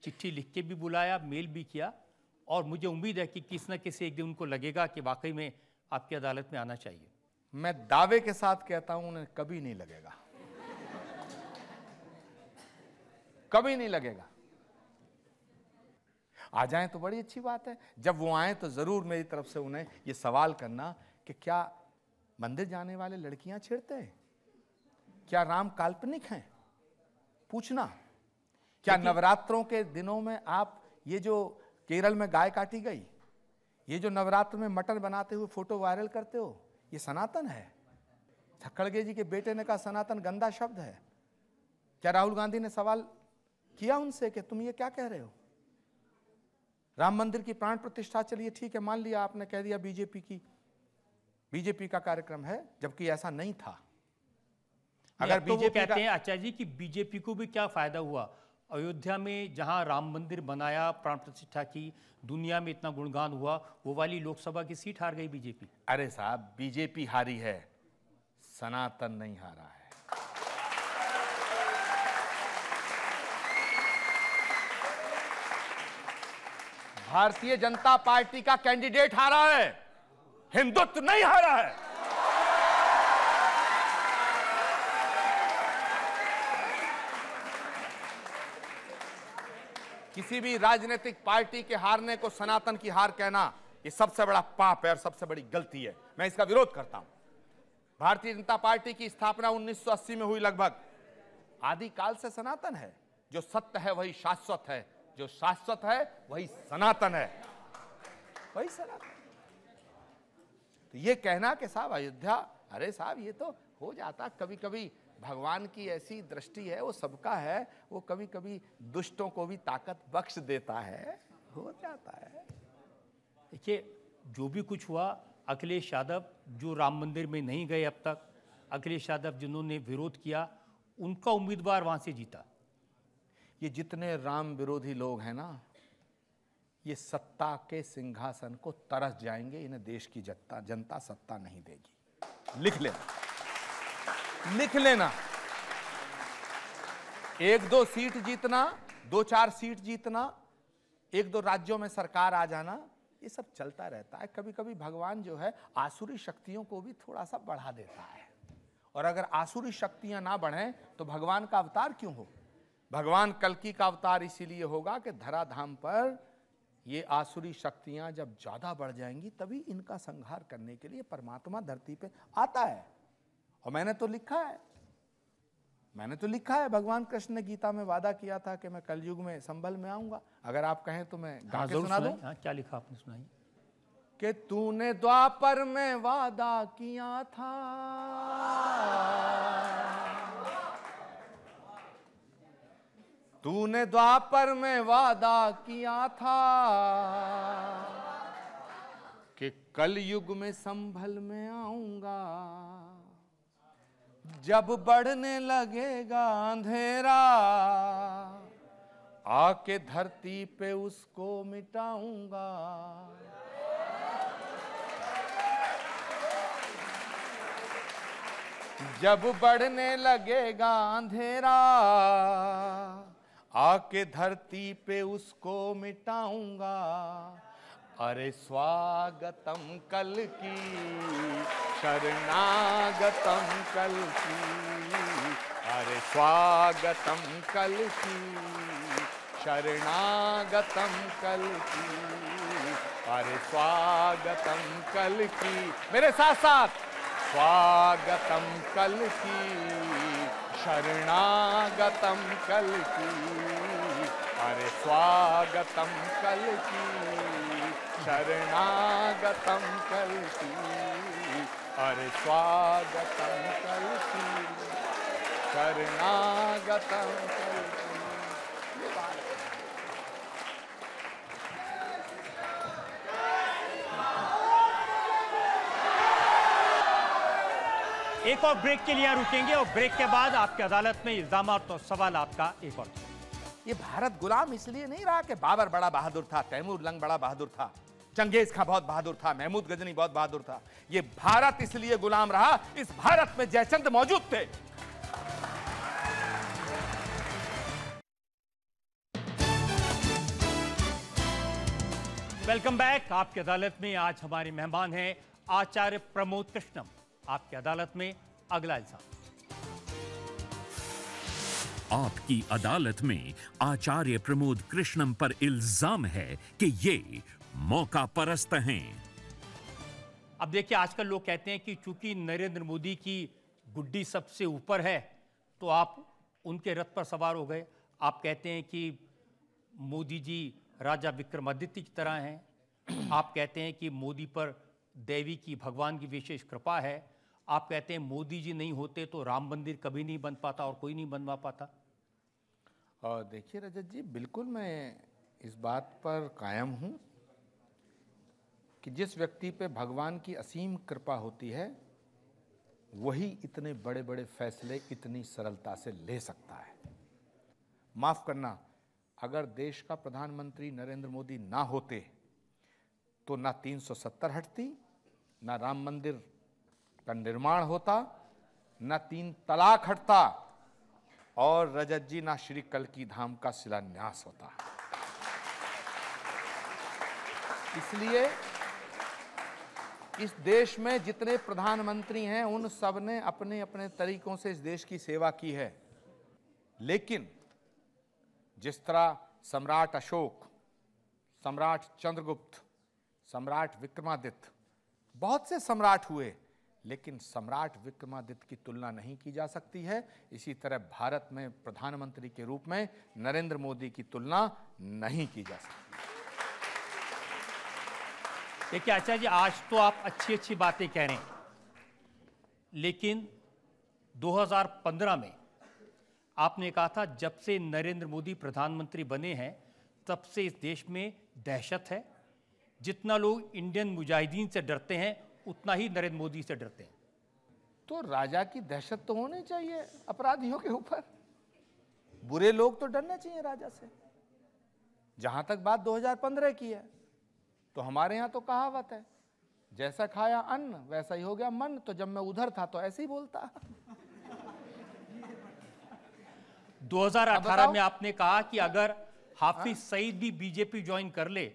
Speaker 2: चिट्ठी लिख के भी बुलाया मेल भी किया और मुझे उम्मीद है कि किस न किसी एक दिन उनको लगेगा कि वाकई में आपकी अदालत में आना चाहिए मैं दावे के साथ कहता हूं
Speaker 4: उन्हें कभी नहीं लगेगा कभी नहीं लगेगा आ जाएं तो बड़ी अच्छी बात है जब वो आए तो ज़रूर मेरी तरफ से उन्हें ये सवाल करना कि क्या मंदिर जाने वाले लड़कियां छेड़ते हैं क्या राम काल्पनिक हैं पूछना क्या नवरात्रों के दिनों में आप ये जो केरल में गाय काटी गई ये जो नवरात्र में मटन बनाते हुए फोटो वायरल करते हो ये सनातन है खड़गे जी के बेटे ने कहा सनातन गंदा शब्द है क्या राहुल गांधी ने सवाल किया उनसे कि तुम ये क्या कह रहे हो राम मंदिर की प्राण प्रतिष्ठा चलिए ठीक है मान लिया आपने कह दिया बीजेपी की बीजेपी का कार्यक्रम है जबकि ऐसा नहीं था
Speaker 2: अगर तो बीजेपी तो कहते हैं
Speaker 4: आचार्य जी कि बीजेपी को भी क्या फायदा हुआ अयोध्या
Speaker 2: में जहां राम मंदिर बनाया प्राण प्रतिष्ठा की दुनिया में इतना गुणगान हुआ वो वाली
Speaker 4: लोकसभा की सीट हार गई बीजेपी अरे साहब बीजेपी हारी है सनातन नहीं हारा है भारतीय जनता पार्टी का कैंडिडेट हारा है हिंदुत्व नहीं हारा है किसी भी राजनीतिक पार्टी के हारने को सनातन की हार कहना ये सबसे बड़ा पाप है और सबसे बड़ी गलती है मैं इसका विरोध करता हूं भारतीय जनता पार्टी की स्थापना 1980 में हुई लगभग आदिकाल से सनातन है जो सत्य है वही शाश्वत है जो शाश्वत है वही सनातन है वही सनातन तो ये कहना कि साहब अयोध्या अरे साहब ये तो हो जाता कभी कभी भगवान की ऐसी दृष्टि है वो सबका है वो कभी कभी दुष्टों को भी ताकत बख्श देता है हो जाता है देखिए
Speaker 2: जो भी कुछ हुआ अखिलेश यादव जो राम मंदिर में नहीं गए अब तक अखिलेश
Speaker 4: यादव जिन्होंने विरोध किया उनका उम्मीदवार वहाँ से जीता ये जितने राम विरोधी लोग हैं ना ये सत्ता के सिंहासन को तरस जाएंगे इन्हें देश की जनता जनता सत्ता नहीं देगी लिख लेना लिख लेना एक दो सीट जीतना दो चार सीट जीतना एक दो राज्यों में सरकार आ जाना ये सब चलता रहता है कभी कभी भगवान जो है आसुरी शक्तियों को भी थोड़ा सा बढ़ा देता है और अगर आसुरी शक्तियां ना बढ़े तो भगवान का अवतार क्यों हो भगवान कलकी का अवतार इसीलिए होगा कि धराधाम पर ये आसुरी शक्तियां जब ज़्यादा बढ़ जाएंगी तभी इनका संहार करने के लिए परमात्मा धरती पे आता है और मैंने तो लिखा है मैंने तो लिखा है भगवान कृष्ण ने गीता में वादा किया था कि मैं कलयुग में संभल में आऊंगा अगर आप कहें तो मैं हाँ, के सुना दूं हाँ, क्या लिखा आपने सुनाई कि तूने द्वापर में वादा किया था तूने द्वापर में वादा किया था कि कल युग में संभल में आऊंगा जब बढ़ने लगेगा अंधेरा आके धरती पे उसको मिटाऊंगा जब बढ़ने लगेगा अंधेरा आके धरती पे उसको मिटाऊंगा अरे स्वागतम कल की शरणागतम कल की अरे स्वागतम कल की शरणागतम कल की अरे स्वागतम कल की मेरे साथ साथ स्वागतम कल की शरणागतम कल की अरे स्वागतम कल की शरणागतम कल की अरे स्वागतम कल की शरणागतम कल
Speaker 2: एक और ब्रेक के लिए
Speaker 4: रुकेंगे और ब्रेक के बाद आपकी अदालत में इल्जाम और तो सवाल आपका एक और ये भारत गुलाम इसलिए नहीं रहा कि बाबर बड़ा बहादुर था तैमूर लंग बड़ा बहादुर था चंगेज खा बहुत बहादुर था महमूद गजनी बहुत बहादुर था ये भारत इसलिए गुलाम रहा इस भारत में जयचंद मौजूद थे
Speaker 2: वेलकम बैक आपकी अदालत में आज हमारे मेहमान हैं आचार्य प्रमोद कृष्णम आपकी अदालत में अगला इल्जाम
Speaker 1: आपकी अदालत में आचार्य प्रमोद कृष्णम पर इल्जाम है कि ये मौका परस्त हैं
Speaker 2: अब देखिए आजकल लोग कहते हैं कि चूंकि नरेंद्र मोदी की गुड्डी सबसे ऊपर है तो आप उनके रथ पर सवार हो गए आप कहते हैं कि मोदी जी राजा विक्रमादित्य की तरह हैं आप कहते हैं कि मोदी पर देवी की भगवान की विशेष कृपा है आप कहते हैं मोदी जी नहीं होते तो राम मंदिर कभी नहीं बन पाता और कोई नहीं बनवा पाता देखिए रजत जी
Speaker 4: बिल्कुल मैं इस बात पर कायम हूँ कि जिस व्यक्ति पे भगवान की असीम कृपा होती है वही इतने बड़े बड़े फैसले इतनी सरलता से ले सकता है माफ़ करना अगर देश का प्रधानमंत्री नरेंद्र मोदी ना होते तो ना 370 हटती ना राम मंदिर का निर्माण होता न तीन तलाक हटता और रजत जी ना श्री कल की धाम का शिलान्यास होता इसलिए इस देश में जितने प्रधानमंत्री हैं उन सब ने अपने अपने तरीकों से इस देश की सेवा की है लेकिन जिस तरह सम्राट अशोक सम्राट चंद्रगुप्त सम्राट विक्रमादित्य बहुत से सम्राट हुए लेकिन सम्राट विक्रमादित्य की तुलना नहीं की जा सकती है इसी तरह भारत में प्रधानमंत्री के रूप में नरेंद्र मोदी की तुलना नहीं की जा सकती देखिए
Speaker 2: आचार्य जी आज तो आप अच्छी अच्छी बातें कह रहे हैं लेकिन 2015 में आपने कहा था जब से नरेंद्र मोदी प्रधानमंत्री बने हैं तब से इस देश में दहशत है जितना लोग इंडियन मुजाहिदीन से डरते हैं उतना ही नरेंद्र मोदी से डरते हैं
Speaker 4: तो राजा की दहशत तो होनी चाहिए अपराधियों के ऊपर बुरे लोग तो डरने चाहिए राजा से जहां तक बात 2015 की है तो हमारे यहां तो कहावत है जैसा खाया अन्न वैसा ही हो गया मन तो जब मैं उधर था तो ऐसे ही बोलता
Speaker 2: 2018 में आपने कहा कि अगर हाफिज हाँ। सईद भी बीजेपी ज्वाइन कर ले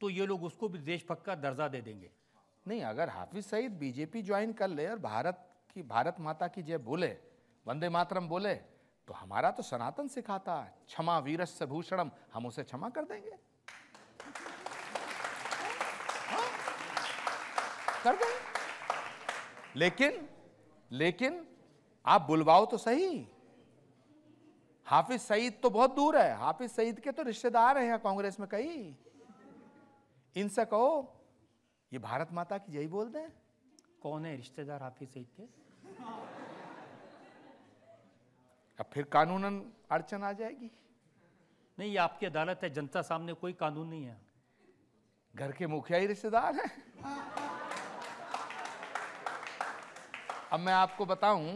Speaker 2: तो ये लोग उसको भी देशभक्त का दर्जा दे देंगे
Speaker 4: नहीं अगर हाफिज सईद बीजेपी ज्वाइन कर ले और भारत की भारत माता की जय बोले वंदे मातरम बोले तो हमारा तो सनातन सिखाता क्षमा वीरस भूषणम हम उसे क्षमा कर देंगे हाँ, कर देंगे लेकिन लेकिन आप बुलवाओ तो सही हाफिज सईद तो बहुत दूर है हाफिज सईद के तो रिश्तेदार हैं कांग्रेस में कई इनसे कहो ये भारत माता की जय बोल दें कौन है रिश्तेदार हाफिज सईद के अब फिर कानूनन अड़चन आ
Speaker 2: जाएगी नहीं ये आपकी अदालत है जनता सामने कोई कानून नहीं है घर
Speaker 4: के मुखिया ही रिश्तेदार हैं अब मैं आपको बताऊं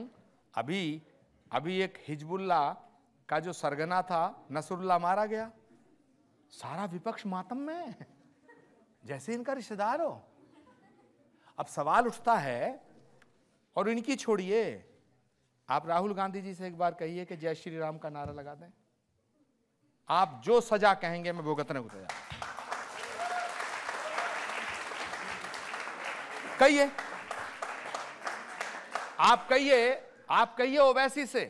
Speaker 4: अभी अभी एक हिजबुल्ला का जो सरगना था नसरुल्ला मारा गया सारा विपक्ष मातम में जैसे इनका रिश्तेदार हो अब सवाल उठता है और इनकी छोड़िए आप राहुल गांधी जी से एक बार कहिए कि जय श्री राम का नारा लगा दें आप जो सजा कहेंगे मैं भुगतने को तैयार कहिए आप कहिए आप कहिए ओवैसी से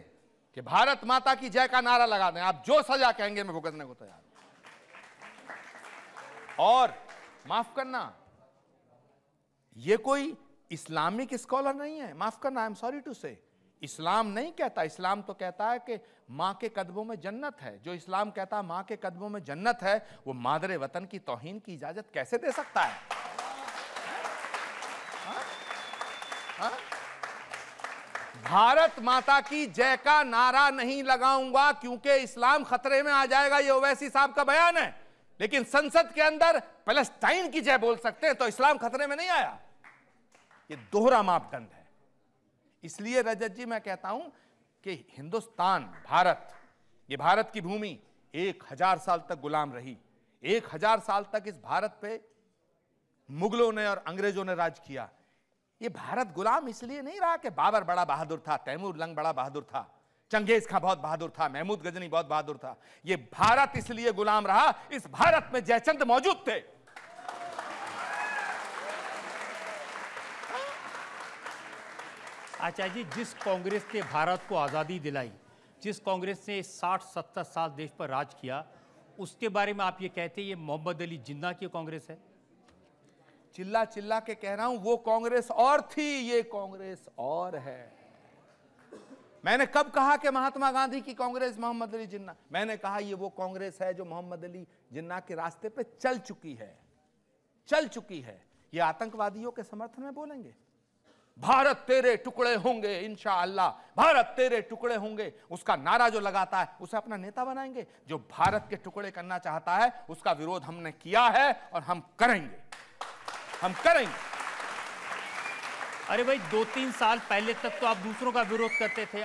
Speaker 4: कि भारत माता की जय का नारा लगा दें आप जो सजा कहेंगे मैं भुगतने को तैयार और माफ करना ये कोई इस्लामिक स्कॉलर नहीं है माफ करना आई एम सॉरी टू से इस्लाम नहीं कहता इस्लाम तो कहता है कि माँ के कदमों में जन्नत है जो इस्लाम कहता है माँ के कदमों में जन्नत है वो मादरे वतन की तोहिन की इजाजत कैसे दे सकता है हाँ? हाँ? भारत माता की जय का नारा नहीं लगाऊंगा क्योंकि इस्लाम खतरे में आ जाएगा ये ओवैसी साहब का बयान है लेकिन संसद के अंदर पैलेस्टाइन की जय बोल सकते हैं तो इस्लाम खतरे में नहीं आया ये दोहरा मापदंड है इसलिए रजत जी मैं कहता हूं कि हिंदुस्तान भारत ये भारत की भूमि एक हजार साल तक गुलाम रही एक हजार साल तक इस भारत पे मुगलों ने और अंग्रेजों ने राज किया ये भारत गुलाम इसलिए नहीं रहा कि बाबर बड़ा बहादुर था तैमूर लंग बड़ा बहादुर था चंगेज खां बहुत बहादुर था महमूद गजनी बहुत बहादुर था ये भारत इसलिए गुलाम रहा इस भारत में जयचंद मौजूद थे
Speaker 2: आचार्य जी जिस कांग्रेस ने भारत को आज़ादी दिलाई जिस कांग्रेस ने 60-70 साल देश पर राज किया उसके बारे में आप ये कहते हैं ये मोहम्मद अली जिन्ना की कांग्रेस है
Speaker 4: चिल्ला चिल्ला के कह रहा हूं वो कांग्रेस और थी ये कांग्रेस और है मैंने कब कहा कि महात्मा गांधी की कांग्रेस मोहम्मद अली जिन्ना मैंने कहा ये वो कांग्रेस है जो मोहम्मद अली जिन्ना के रास्ते पे चल चुकी है चल चुकी है ये आतंकवादियों के समर्थन में बोलेंगे भारत तेरे टुकड़े होंगे इनशा भारत तेरे टुकड़े होंगे उसका नारा जो लगाता है उसे अपना नेता बनाएंगे जो भारत के टुकड़े करना चाहता है उसका विरोध हमने किया है और हम करेंगे हम करेंगे अरे भाई दो तीन साल पहले
Speaker 2: तक तो आप दूसरों का विरोध करते थे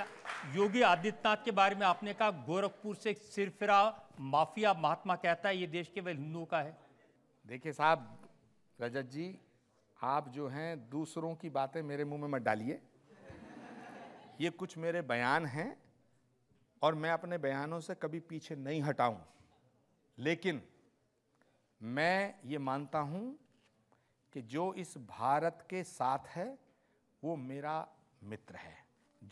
Speaker 2: योगी आदित्यनाथ के बारे में आपने कहा गोरखपुर से
Speaker 4: सिरफिरा माफिया महात्मा कहता है ये देश केवल हिंदुओं का है देखिए साहब रजत जी आप जो हैं दूसरों की बातें मेरे मुंह में मत डालिए ये कुछ मेरे बयान हैं और मैं अपने बयानों से कभी पीछे नहीं हटाऊं लेकिन मैं ये मानता हूं कि जो इस भारत के साथ है वो मेरा मित्र है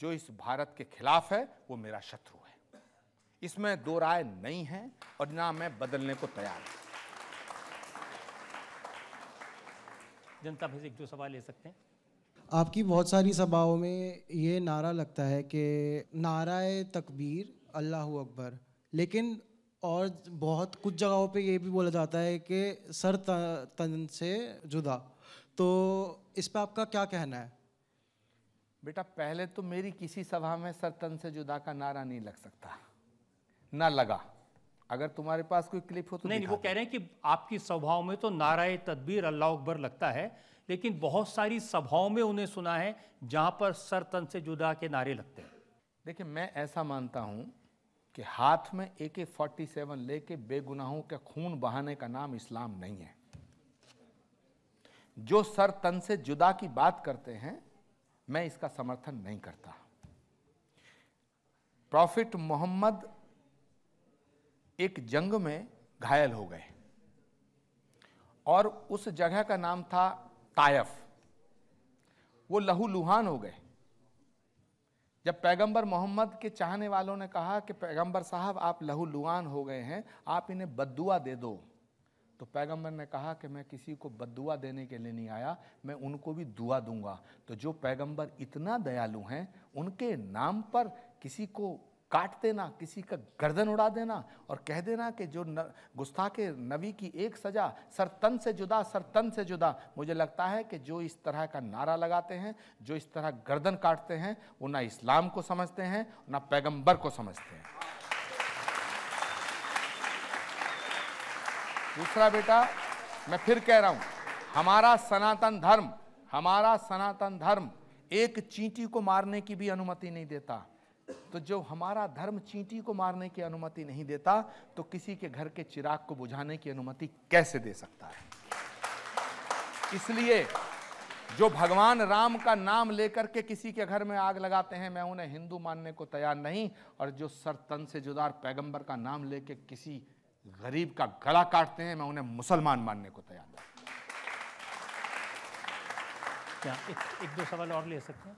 Speaker 4: जो इस भारत के खिलाफ है वो मेरा शत्रु है इसमें दो राय नहीं है और ना मैं बदलने को तैयार हूं
Speaker 2: जनता फिर एक दो सवाल ले सकते हैं
Speaker 3: आपकी बहुत सारी सभाओं में ये नारा लगता है कि नाराय तकबीर अल्लाह अकबर लेकिन और बहुत कुछ जगहों पे ये भी बोला जाता है कि सर तन से जुदा तो इस पर आपका क्या कहना है
Speaker 4: बेटा पहले तो मेरी किसी सभा में सर तन से जुदा का नारा नहीं लग सकता ना
Speaker 2: लगा अगर तुम्हारे पास कोई क्लिप हो तो नहीं वो कह रहे हैं कि आपकी सभाओं में तो नाराय तदबीर अल्लाह अकबर लगता है लेकिन बहुत सारी सभाओं में उन्हें सुना है जहां पर
Speaker 4: सर तन से जुदा के नारे लगते हैं देखिए मैं ऐसा मानता हूं कि हाथ में ए के फोर्टी सेवन लेके बेगुनाहों के खून बहाने का नाम इस्लाम नहीं है जो सर तन से जुदा की बात करते हैं मैं इसका समर्थन नहीं करता प्रॉफिट मोहम्मद एक जंग में घायल हो गए और उस जगह का नाम था तायफ वो लुहान हो गए जब पैगंबर मोहम्मद के चाहने वालों ने कहा कि पैगंबर साहब आप लुहान हो गए हैं आप इन्हें बदुआ दे दो तो पैगंबर ने कहा कि मैं किसी को बदुआ देने के लिए नहीं आया मैं उनको भी दुआ दूंगा तो जो पैगंबर इतना दयालु हैं उनके नाम पर किसी को काट देना किसी का गर्दन उड़ा देना और कह देना कि जो न, के नबी की एक सज़ा सर तन से जुदा सर तन से जुदा मुझे लगता है कि जो इस तरह का नारा लगाते हैं जो इस तरह गर्दन काटते हैं वो ना इस्लाम को समझते हैं ना पैगंबर को समझते हैं दूसरा बेटा मैं फिर कह रहा हूं हमारा सनातन धर्म हमारा सनातन धर्म एक चींटी को मारने की भी अनुमति नहीं देता तो जो हमारा धर्म चींटी को मारने की अनुमति नहीं देता तो किसी के घर के चिराग को बुझाने की अनुमति कैसे दे सकता है इसलिए जो भगवान राम का नाम लेकर के किसी के घर में आग लगाते हैं मैं उन्हें हिंदू मानने को तैयार नहीं और जो सर तन से जुदार पैगंबर का नाम लेके किसी गरीब का गला काटते हैं मैं उन्हें मुसलमान मानने को तैयार हूँ क्या एक,
Speaker 2: एक दो सवाल और ले सकते हैं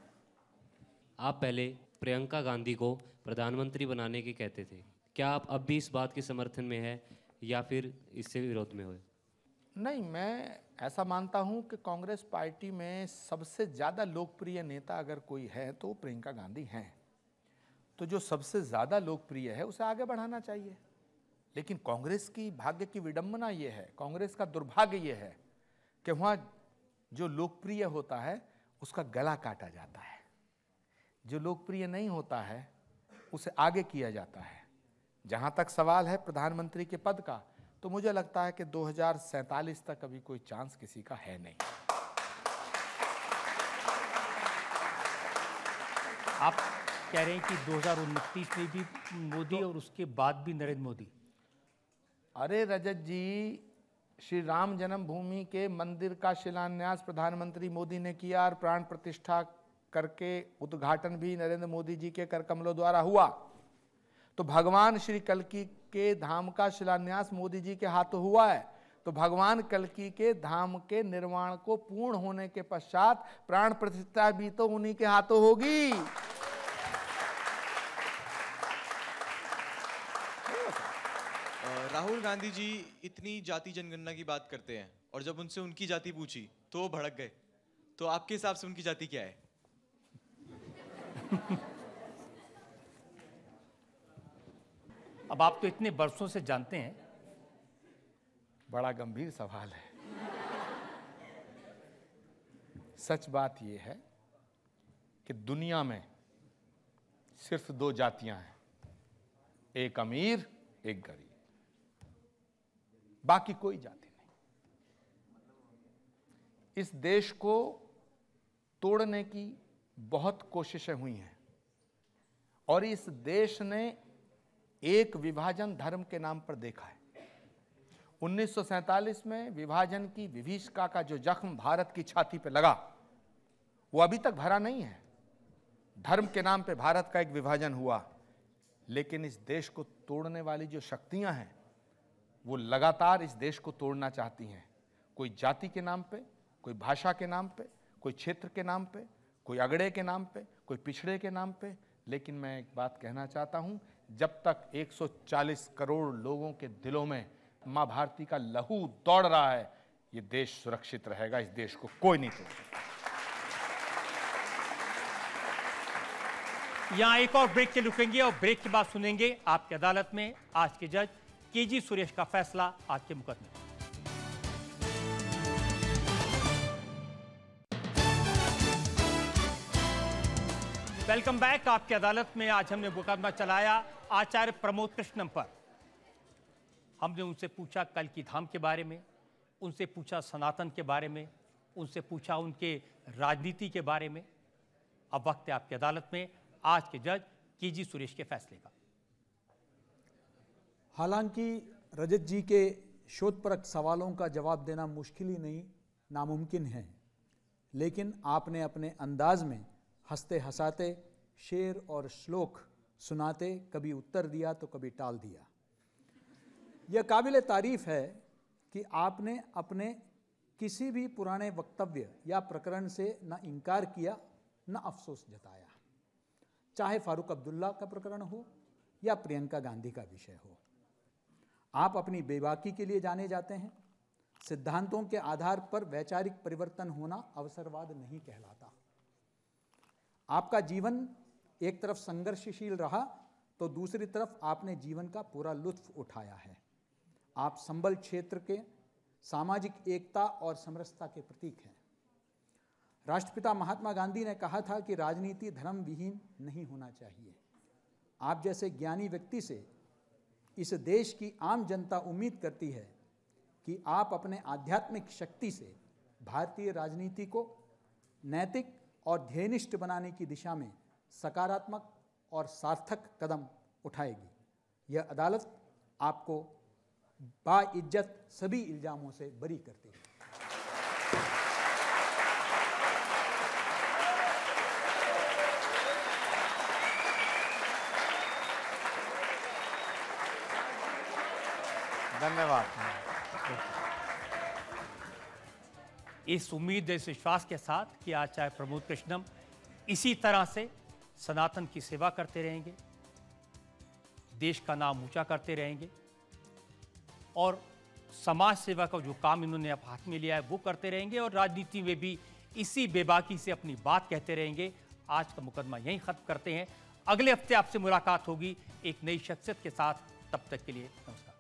Speaker 2: आप पहले प्रियंका गांधी को प्रधानमंत्री बनाने के कहते थे क्या आप अब भी इस बात के समर्थन में है या फिर इससे विरोध में हुए
Speaker 4: नहीं मैं ऐसा मानता हूं कि कांग्रेस पार्टी में सबसे ज़्यादा लोकप्रिय नेता अगर कोई है तो प्रियंका गांधी हैं तो जो सबसे ज़्यादा लोकप्रिय है उसे आगे बढ़ाना चाहिए लेकिन कांग्रेस की भाग्य की विडंबना ये है कांग्रेस का दुर्भाग्य ये है कि वहाँ जो लोकप्रिय होता है उसका गला काटा जाता है जो लोकप्रिय नहीं होता है उसे आगे किया जाता है जहाँ तक सवाल है प्रधानमंत्री के पद का तो मुझे लगता है कि दो तक अभी कोई चांस किसी का है नहीं
Speaker 2: आप कह रहे हैं कि दो में भी मोदी तो और उसके बाद भी नरेंद्र मोदी
Speaker 4: अरे रजत जी श्री राम जन्मभूमि के मंदिर का शिलान्यास प्रधानमंत्री मोदी ने किया और प्राण प्रतिष्ठा करके उद्घाटन भी नरेंद्र मोदी जी के कर कमलों द्वारा हुआ तो भगवान श्री कलकी के धाम का शिलान्यास मोदी जी के हाथों हुआ है तो भगवान कलकी के धाम के निर्माण को पूर्ण होने के पश्चात प्राण प्रतिष्ठा भी तो उन्हीं के हाथों होगी
Speaker 3: राहुल गांधी जी इतनी जाति जनगणना की बात करते हैं और जब उनसे उनकी जाति पूछी तो वो भड़क गए तो आपके हिसाब से उनकी जाति क्या है अब
Speaker 2: आप तो इतने बरसों से जानते हैं बड़ा गंभीर सवाल है
Speaker 4: सच बात यह है कि दुनिया में सिर्फ दो जातियां हैं एक अमीर एक गरीब बाकी कोई जाति नहीं इस देश को तोड़ने की बहुत कोशिशें हुई हैं और इस देश ने एक विभाजन धर्म के नाम पर देखा है उन्नीस में विभाजन की विभीषिका का जो जख्म भारत की छाती पर लगा वो अभी तक भरा नहीं है धर्म के नाम पे भारत का एक विभाजन हुआ लेकिन इस देश को तोड़ने वाली जो शक्तियां हैं वो लगातार इस देश को तोड़ना चाहती हैं कोई जाति के नाम पे कोई भाषा के नाम पे कोई क्षेत्र के नाम पे कोई अगड़े के नाम पे कोई पिछड़े के नाम पे लेकिन मैं एक बात कहना चाहता हूँ जब तक 140 करोड़ लोगों के दिलों में माँ भारती का लहू दौड़ रहा है ये देश सुरक्षित रहेगा इस देश को कोई नहीं तोड़
Speaker 2: यहाँ एक और ब्रेक के रुकेंगे और ब्रेक के बाद सुनेंगे आपकी अदालत में आज के जज केजी सुरेश का फैसला आज के मुकदमे वेलकम बैक आपकी अदालत में आज हमने मुकदमा चलाया आचार्य प्रमोद कृष्णम पर हमने उनसे पूछा कल की धाम के बारे में उनसे पूछा सनातन के बारे में उनसे पूछा उनके राजनीति के बारे में अब वक्त है आपकी अदालत में आज के जज के जी सुरेश के फैसले का
Speaker 3: हालांकि रजत जी के शोधपरक सवालों का जवाब देना मुश्किल ही नहीं नामुमकिन है लेकिन आपने अपने अंदाज में हंसते हंसाते शेर और श्लोक सुनाते कभी उत्तर दिया तो कभी टाल दिया यह काबिल तारीफ़ है कि आपने अपने किसी भी पुराने वक्तव्य या प्रकरण से न इनकार किया न अफसोस जताया चाहे फारूक अब्दुल्ला का प्रकरण हो या प्रियंका गांधी का विषय हो आप अपनी बेबाकी के लिए जाने जाते हैं सिद्धांतों के आधार पर वैचारिक परिवर्तन होना अवसरवाद नहीं कहलाता आपका जीवन एक तरफ संघर्षशील रहा तो दूसरी तरफ आपने जीवन का पूरा लुत्फ उठाया है आप संबल क्षेत्र के सामाजिक एकता और समरसता के प्रतीक हैं राष्ट्रपिता महात्मा गांधी ने कहा था कि राजनीति धर्म विहीन नहीं होना चाहिए आप जैसे ज्ञानी व्यक्ति से इस देश की आम जनता उम्मीद करती है कि आप अपने आध्यात्मिक शक्ति से भारतीय राजनीति को नैतिक और ध्येयनिष्ठ बनाने की दिशा में सकारात्मक और सार्थक कदम उठाएगी यह अदालत आपको बाइज्जत सभी इल्ज़ामों से बरी करती है
Speaker 4: धन्यवाद
Speaker 2: इस उम्मीद इस विश्वास के साथ कि आचार्य प्रमोद कृष्णम इसी तरह से सनातन की सेवा करते रहेंगे देश का नाम ऊंचा करते रहेंगे और समाज सेवा का जो काम इन्होंने अब हाथ में लिया है वो करते रहेंगे और राजनीति में भी इसी बेबाकी से अपनी बात कहते रहेंगे आज का मुकदमा यहीं ख़त्म करते हैं अगले हफ्ते आपसे मुलाकात होगी एक नई शख्सियत के साथ तब
Speaker 1: तक के लिए नमस्कार